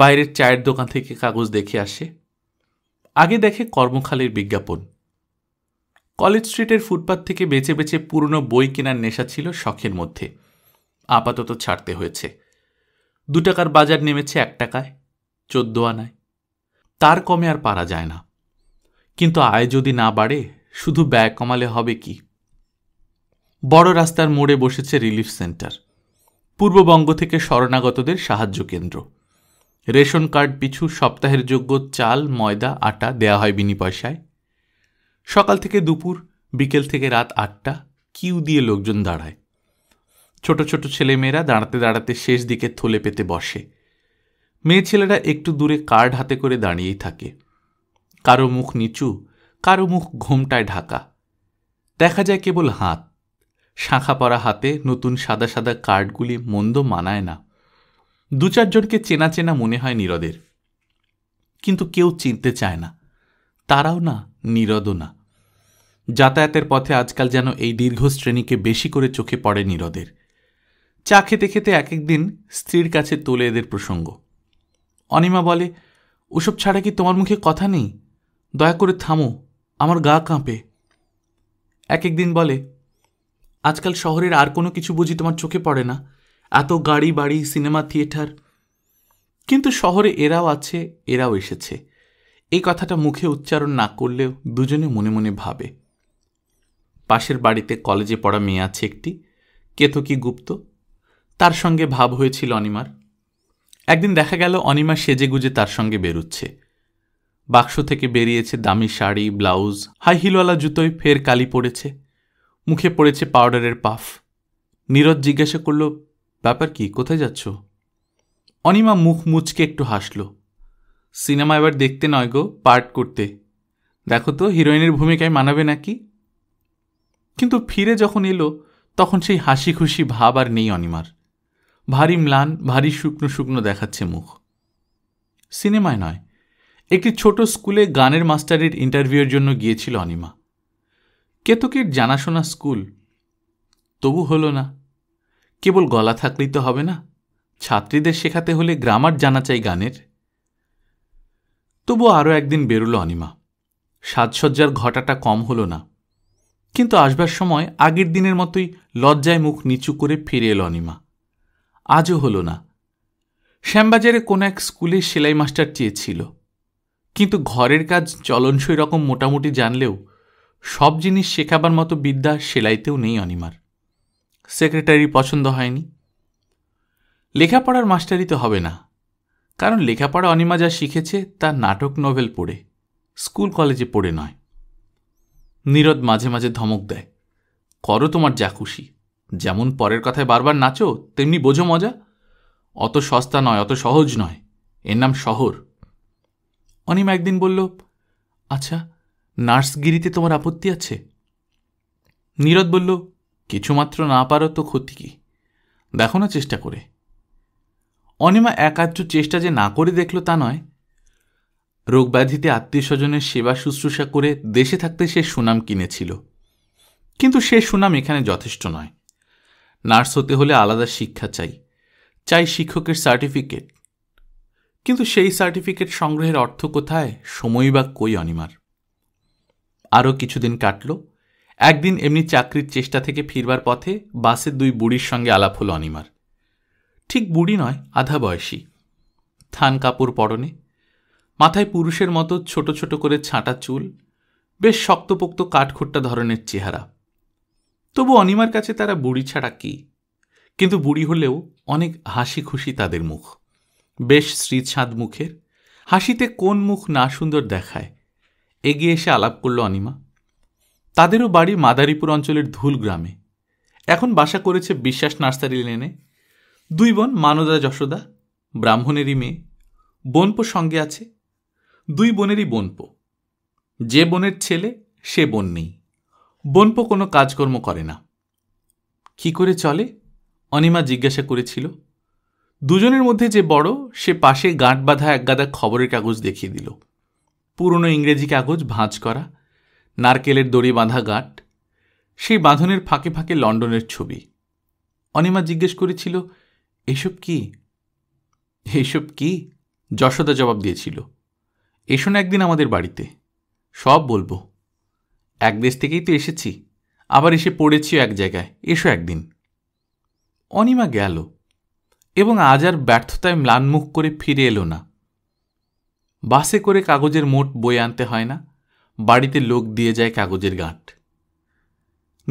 বাইরের চায়ের দোকান থেকে কাগজ দেখে আসে আগে দেখে কর্মখালির বিজ্ঞাপন কলেজ স্ট্রিটের ফুটপাথ থেকে বেছে বেছে পুরনো বই কেনার নেশা ছিল শখের মধ্যে আপাতত ছাড়তে হয়েছে দু টাকার বাজার নেমেছে এক টাকায় চোদ্দ আনায় তার কমে আর পারা যায় না কিন্তু আয় যদি না বাড়ে শুধু ব্যয় কমালে হবে কি বড় রাস্তার মোড়ে বসেছে রিলিফ সেন্টার পূর্ববঙ্গ থেকে শরণাগতদের সাহায্য কেন্দ্র রেশন কার্ড পিছু সপ্তাহের যোগ্য চাল ময়দা আটা দেয়া হয় বিনি পয়সায় সকাল থেকে দুপুর বিকেল থেকে রাত আটটা কিউ দিয়ে লোকজন দাঁড়ায় ছোট ছোট ছেলেমেয়েরা দাঁড়াতে দাঁড়াতে শেষ দিকে থলে পেতে বসে মেয়ে ছেলেরা একটু দূরে কার্ড হাতে করে দাঁড়িয়েই থাকে কারো মুখ নিচু কারো মুখ ঘোমটায় ঢাকা দেখা যায় কেবল হাত শাঁখা পরা হাতে নতুন সাদা সাদা কার্ডগুলি মন্দ মানায় না দু চারজনকে চেনা চেনা মনে হয় নীরদের কিন্তু কেউ চিনতে চায় না তারাও না নীরদও না যাতায়াতের পথে আজকাল যেন এই দীর্ঘ শ্রেণীকে বেশি করে চোখে পড়ে নীরদের চা খেতে খেতে এক একদিন স্ত্রীর কাছে তোলে এদের প্রসঙ্গ অনিমা বলে ওসব ছাড়া কি তোমার মুখে কথা নেই দয়া করে থামো আমার গা কাঁপে এক একদিন বলে আজকাল শহরের আর কোনো কিছু বুঝি তোমার চোখে পড়ে না এত গাড়ি বাড়ি সিনেমা থিয়েটার কিন্তু শহরে এরাও আছে এরাও এসেছে এই কথাটা মুখে উচ্চারণ না করলেও দুজনে মনে মনে ভাবে পাশের বাড়িতে কলেজে পড়া মেয়ে আছে একটি কেতকী গুপ্ত তার সঙ্গে ভাব হয়েছিল অনিমার একদিন দেখা গেল অনিমা সেজে গুজে তার সঙ্গে বেরুচ্ছে বাক্স থেকে বেরিয়েছে দামি শাড়ি ব্লাউজ হাই হিলওয়ালা জুতোয় ফের কালি পড়েছে মুখে পড়েছে পাউডারের পাফ নীরজ জিজ্ঞাসা করল ব্যাপার কি কোথায় যাচ্ছ অনিমা মুখ মুচকে একটু হাসল সিনেমা এবার দেখতে নয় গো পার্ট করতে দেখো তো হিরোইনের ভূমিকায় মানাবে নাকি কিন্তু ফিরে যখন এলো তখন সেই হাসি খুশি ভাব আর নেই অনিমার ভারী ম্লান ভারী শুকনো শুকনো দেখাচ্ছে মুখ সিনেমায় নয় একটি ছোট স্কুলে গানের মাস্টারের ইন্টারভিউয়ের জন্য গিয়েছিল অনিমা কেতকের জানাশোনা স্কুল তবু হলো না কেবল গলা থাকলেই তো হবে না ছাত্রীদের শেখাতে হলে গ্রামার জানা চাই গানের তবু আরও একদিন বেরোল অনিমা সাজসজ্জার ঘটাটা কম হল না কিন্তু আসবার সময় আগের দিনের মতোই লজ্জায় মুখ নিচু করে ফিরে এল অনিমা আজও হল না শ্যামবাজারে কোনো এক স্কুলে সেলাই মাস্টার চেয়েছিল কিন্তু ঘরের কাজ চলনসই রকম মোটামুটি জানলেও সব জিনিস শেখাবার মতো বিদ্যা সেলাইতেও নেই অনিমার সেক্রেটারি পছন্দ হয়নি লেখাপড়ার মাস্টারি তো হবে না কারণ লেখাপড়া অনিমা যা শিখেছে তা নাটক নভেল পড়ে স্কুল কলেজে পড়ে নয় নীরদ মাঝে মাঝে ধমক দেয় করো তোমার যা খুশি যেমন পরের কথায় বারবার নাচো তেমনি বোঝো মজা অত সস্তা নয় অত সহজ নয় এর নাম শহর অনিমা একদিন বলল আচ্ছা নার্সগিরিতে তোমার আপত্তি আছে নীরদ বলল কিছুমাত্র না পারো তো ক্ষতি কী দেখো না চেষ্টা করে অনিমা একাচ্য চেষ্টা যে না করে দেখল তা নয় রোগব্যাধিতে আত্মীয় স্বজনের সেবা শুশ্রূষা করে দেশে থাকতে সে সুনাম কিনেছিল কিন্তু সে সুনাম এখানে যথেষ্ট নয় নার্স হতে হলে আলাদা শিক্ষা চাই চাই শিক্ষকের সার্টিফিকেট কিন্তু সেই সার্টিফিকেট সংগ্রহের অর্থ কোথায় সময় বা কই অনিমার আরও কিছুদিন কাটল একদিন এমনি চাকরির চেষ্টা থেকে ফিরবার পথে বাসের দুই বুড়ির সঙ্গে আলাপ হল অনিমার ঠিক বুড়ি নয় আধা বয়সী থান কাপড় পরনে মাথায় পুরুষের মতো ছোট ছোট করে ছাঁটা চুল বেশ শক্তপোক্ত কাঠখোট্টা ধরনের চেহারা তবু অনিমার কাছে তারা বুড়ি ছাড়া কি কিন্তু বুড়ি হলেও অনেক হাসি খুশি তাদের মুখ বেশ শ্রীছাঁদ মুখের হাসিতে কোন মুখ না সুন্দর দেখায় এগিয়ে এসে আলাপ করল অনিমা তাদেরও বাড়ি মাদারীপুর অঞ্চলের ধুল গ্রামে এখন বাসা করেছে বিশ্বাস নার্সারি লেনে দুই বোন মানদা যশোদা ব্রাহ্মণেরই মেয়ে বোনপো সঙ্গে আছে দুই বোনেরই বোনপো যে বোনের ছেলে সে বোন নেই বোনপো কোনো কাজকর্ম করে না কি করে চলে অনিমা জিজ্ঞাসা করেছিল দুজনের মধ্যে যে বড় সে পাশে গাঁট বাঁধা একগাদা খবরের কাগজ দেখিয়ে দিল পুরনো ইংরেজি কাগজ ভাঁজ করা নারকেলের দড়ি বাঁধা গাঁট সেই বাঁধনের ফাঁকে ফাঁকে লন্ডনের ছবি অনিমা জিজ্ঞেস করেছিল এসব কি এসব কি যশোদা জবাব দিয়েছিল এসো না একদিন আমাদের বাড়িতে সব বলবো এক দেশ থেকেই তো এসেছি আবার এসে পড়েছিও এক জায়গায় এসো একদিন অনিমা গেল এবং আজ আর ব্যর্থতায় ম্লানমুখ করে ফিরে এলো না বাসে করে কাগজের মোট বই আনতে হয় না বাড়িতে লোক দিয়ে যায় কাগজের গাঁট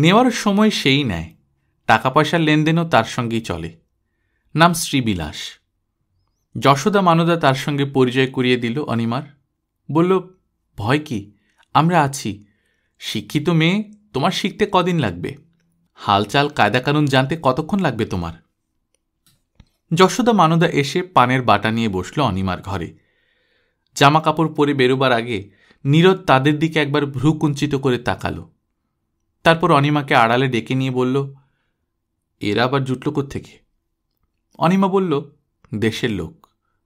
নেওয়ার সময় সেই নেয় টাকা পয়সার লেনদেনও তার সঙ্গেই চলে নাম শ্রীবিলাস যশোদা মানদা তার সঙ্গে পরিচয় করিয়ে দিল অনিমার বলল ভয় কি আমরা আছি শিক্ষিত মেয়ে তোমার শিখতে কদিন লাগবে হালচাল কায়দাকানুন জানতে কতক্ষণ লাগবে তোমার যশোদা মানদা এসে পানের বাটা নিয়ে বসল অনিমার ঘরে জামা কাপড় পরে বেরোবার আগে নীরদ তাদের দিকে একবার ভ্রু কুঞ্চিত করে তাকালো তারপর অনিমাকে আড়ালে ডেকে নিয়ে বলল এরা আবার জুটল থেকে অনিমা বলল দেশের লোক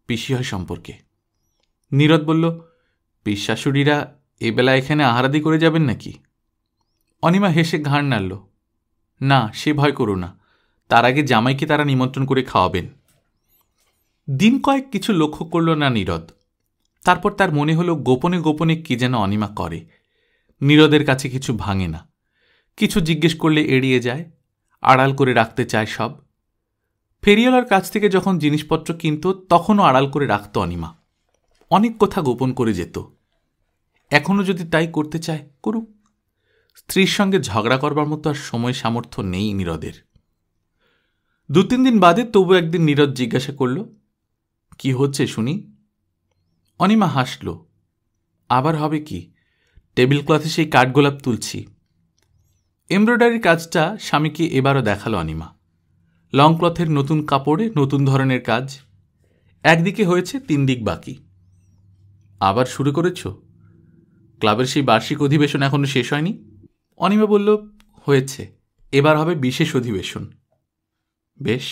পিসি হয় সম্পর্কে নীরদ বলল পিসাশুড়িরা এবেলা এখানে আহারাদি করে যাবেন নাকি অনিমা হেসে ঘাড় নাড়ল না সে ভয় করো না তার আগে জামাইকে তারা নিমন্ত্রণ করে খাওয়াবেন দিন কয়েক কিছু লক্ষ্য করল না নীরদ তারপর তার মনে হলো গোপনে গোপনে কি যেন অনিমা করে নীরদের কাছে কিছু ভাঙে না কিছু জিজ্ঞেস করলে এড়িয়ে যায় আড়াল করে রাখতে চায় সব ফেরিওয়ালার কাছ থেকে যখন জিনিসপত্র কিনত তখনও আড়াল করে রাখত অনিমা অনেক কথা গোপন করে যেত এখনও যদি তাই করতে চায় করুক স্ত্রীর সঙ্গে ঝগড়া করবার মতো আর সময় সামর্থ্য নেই নীরদের দু তিন দিন বাদে তবু একদিন নীরদ জিজ্ঞাসা করল কি হচ্ছে শুনি অনিমা হাসল আবার হবে কি টেবিল ক্লথে সেই কাঠগোলাপ তুলছি এমব্রয়ডারির কাজটা স্বামীকে এবারও দেখালো অনিমা লং ক্লথের নতুন কাপড়ে নতুন ধরনের কাজ একদিকে হয়েছে তিন দিক বাকি আবার শুরু করেছ ক্লাবের সেই বার্ষিক অধিবেশন এখনও শেষ হয়নি অনিমা বলল হয়েছে এবার হবে বিশেষ অধিবেশন বেশ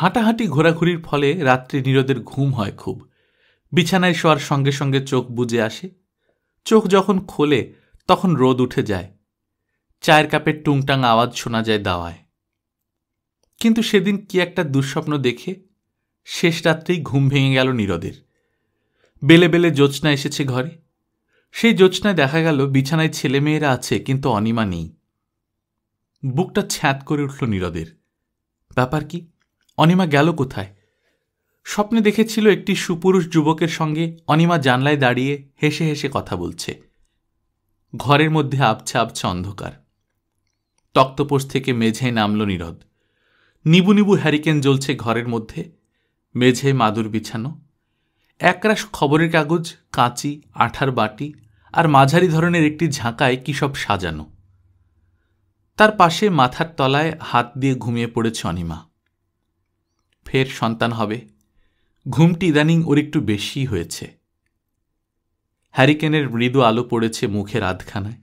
হাঁটাহাঁটি ঘোরাঘুরির ফলে রাত্রে নীরদের ঘুম হয় খুব বিছানায় শোয়ার সঙ্গে সঙ্গে চোখ বুজে আসে চোখ যখন খোলে তখন রোদ উঠে যায় চায়ের কাপের টুংটাং আওয়াজ শোনা যায় দাওয়ায় কিন্তু সেদিন কি একটা দুঃস্বপ্ন দেখে শেষ রাত্রেই ঘুম ভেঙে গেল নীরদের বেলে বেলে জোৎস্না এসেছে ঘরে সেই জোৎস্নায় দেখা গেল বিছানায় ছেলেমেয়েরা আছে কিন্তু অনিমা নেই বুকটা ছ্যাঁত করে উঠল নীরদের ব্যাপার কি অনিমা গেল কোথায় স্বপ্নে দেখেছিল একটি সুপুরুষ যুবকের সঙ্গে অনিমা জানলায় দাঁড়িয়ে হেসে হেসে কথা বলছে ঘরের মধ্যে আবছা আবছা অন্ধকার তক্তপোষ থেকে মেঝেয় নামল নিরদ নিবু নিবু হ্যারিকেন জ্বলছে ঘরের মধ্যে মেঝে মাদুর বিছানো একরাশ খবরের কাগজ কাঁচি আঠার বাটি আর মাঝারি ধরনের একটি ঝাঁকায় কী সব সাজানো তার পাশে মাথার তলায় হাত দিয়ে ঘুমিয়ে পড়েছে অনিমা ফের সন্তান হবে ঘুমটি ইদানিং ওর একটু বেশি হয়েছে হ্যারিকেনের মৃদু আলো পড়েছে মুখের আধখানায়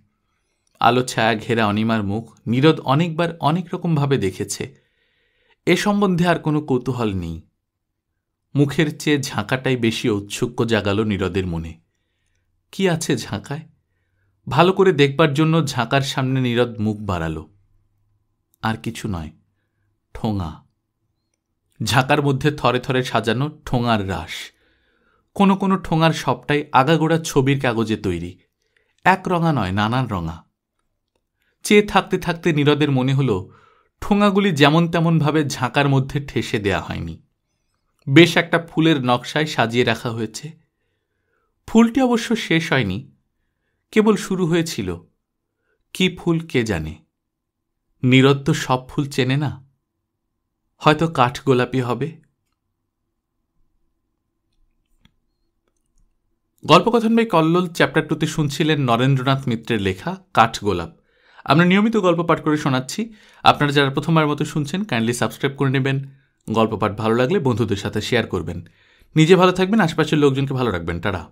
আলো ছায়া ঘেরা অনিমার মুখ নীরদ অনেকবার অনেক রকমভাবে দেখেছে এ সম্বন্ধে আর কোনো কৌতূহল নেই মুখের চেয়ে ঝাঁকাটাই বেশি ঔৎসুক্য জাগাল নীরদের মনে কি আছে ঝাঁকায় ভালো করে দেখবার জন্য ঝাঁকার সামনে নীরদ মুখ বাড়াল আর কিছু নয় ঠোঙা ঝাঁকার মধ্যে থরে থরে সাজানো ঠোঙার রাস কোনো কোনো ঠোঙার সবটাই আগাগোড়া ছবির কাগজে তৈরি এক রঙা নয় নানান রঙা চেয়ে থাকতে থাকতে নীরদের মনে হল ঠোঙাগুলি যেমন তেমনভাবে ঝাঁকার মধ্যে ঠেসে দেয়া হয়নি বেশ একটা ফুলের নকশায় সাজিয়ে রাখা হয়েছে ফুলটি অবশ্য শেষ হয়নি কেবল শুরু হয়েছিল কি ফুল কে জানে নীরদ তো সব ফুল চেনে না হয়তো গোলাপি হবে গল্পকথন ভাই কল্লোল চ্যাপ্টার টুতে শুনছিলেন নরেন্দ্রনাথ মিত্রের লেখা কাঠগোলাপ আমরা নিয়মিত গল্প পাঠ করে শোনাচ্ছি আপনারা যারা প্রথমবার মতো শুনছেন কাইন্ডলি সাবস্ক্রাইব করে নেবেন গল্প পাঠ ভালো লাগলে বন্ধুদের সাথে শেয়ার করবেন নিজে ভালো থাকবেন আশপাশের লোকজনকে ভালো রাখবেন তারা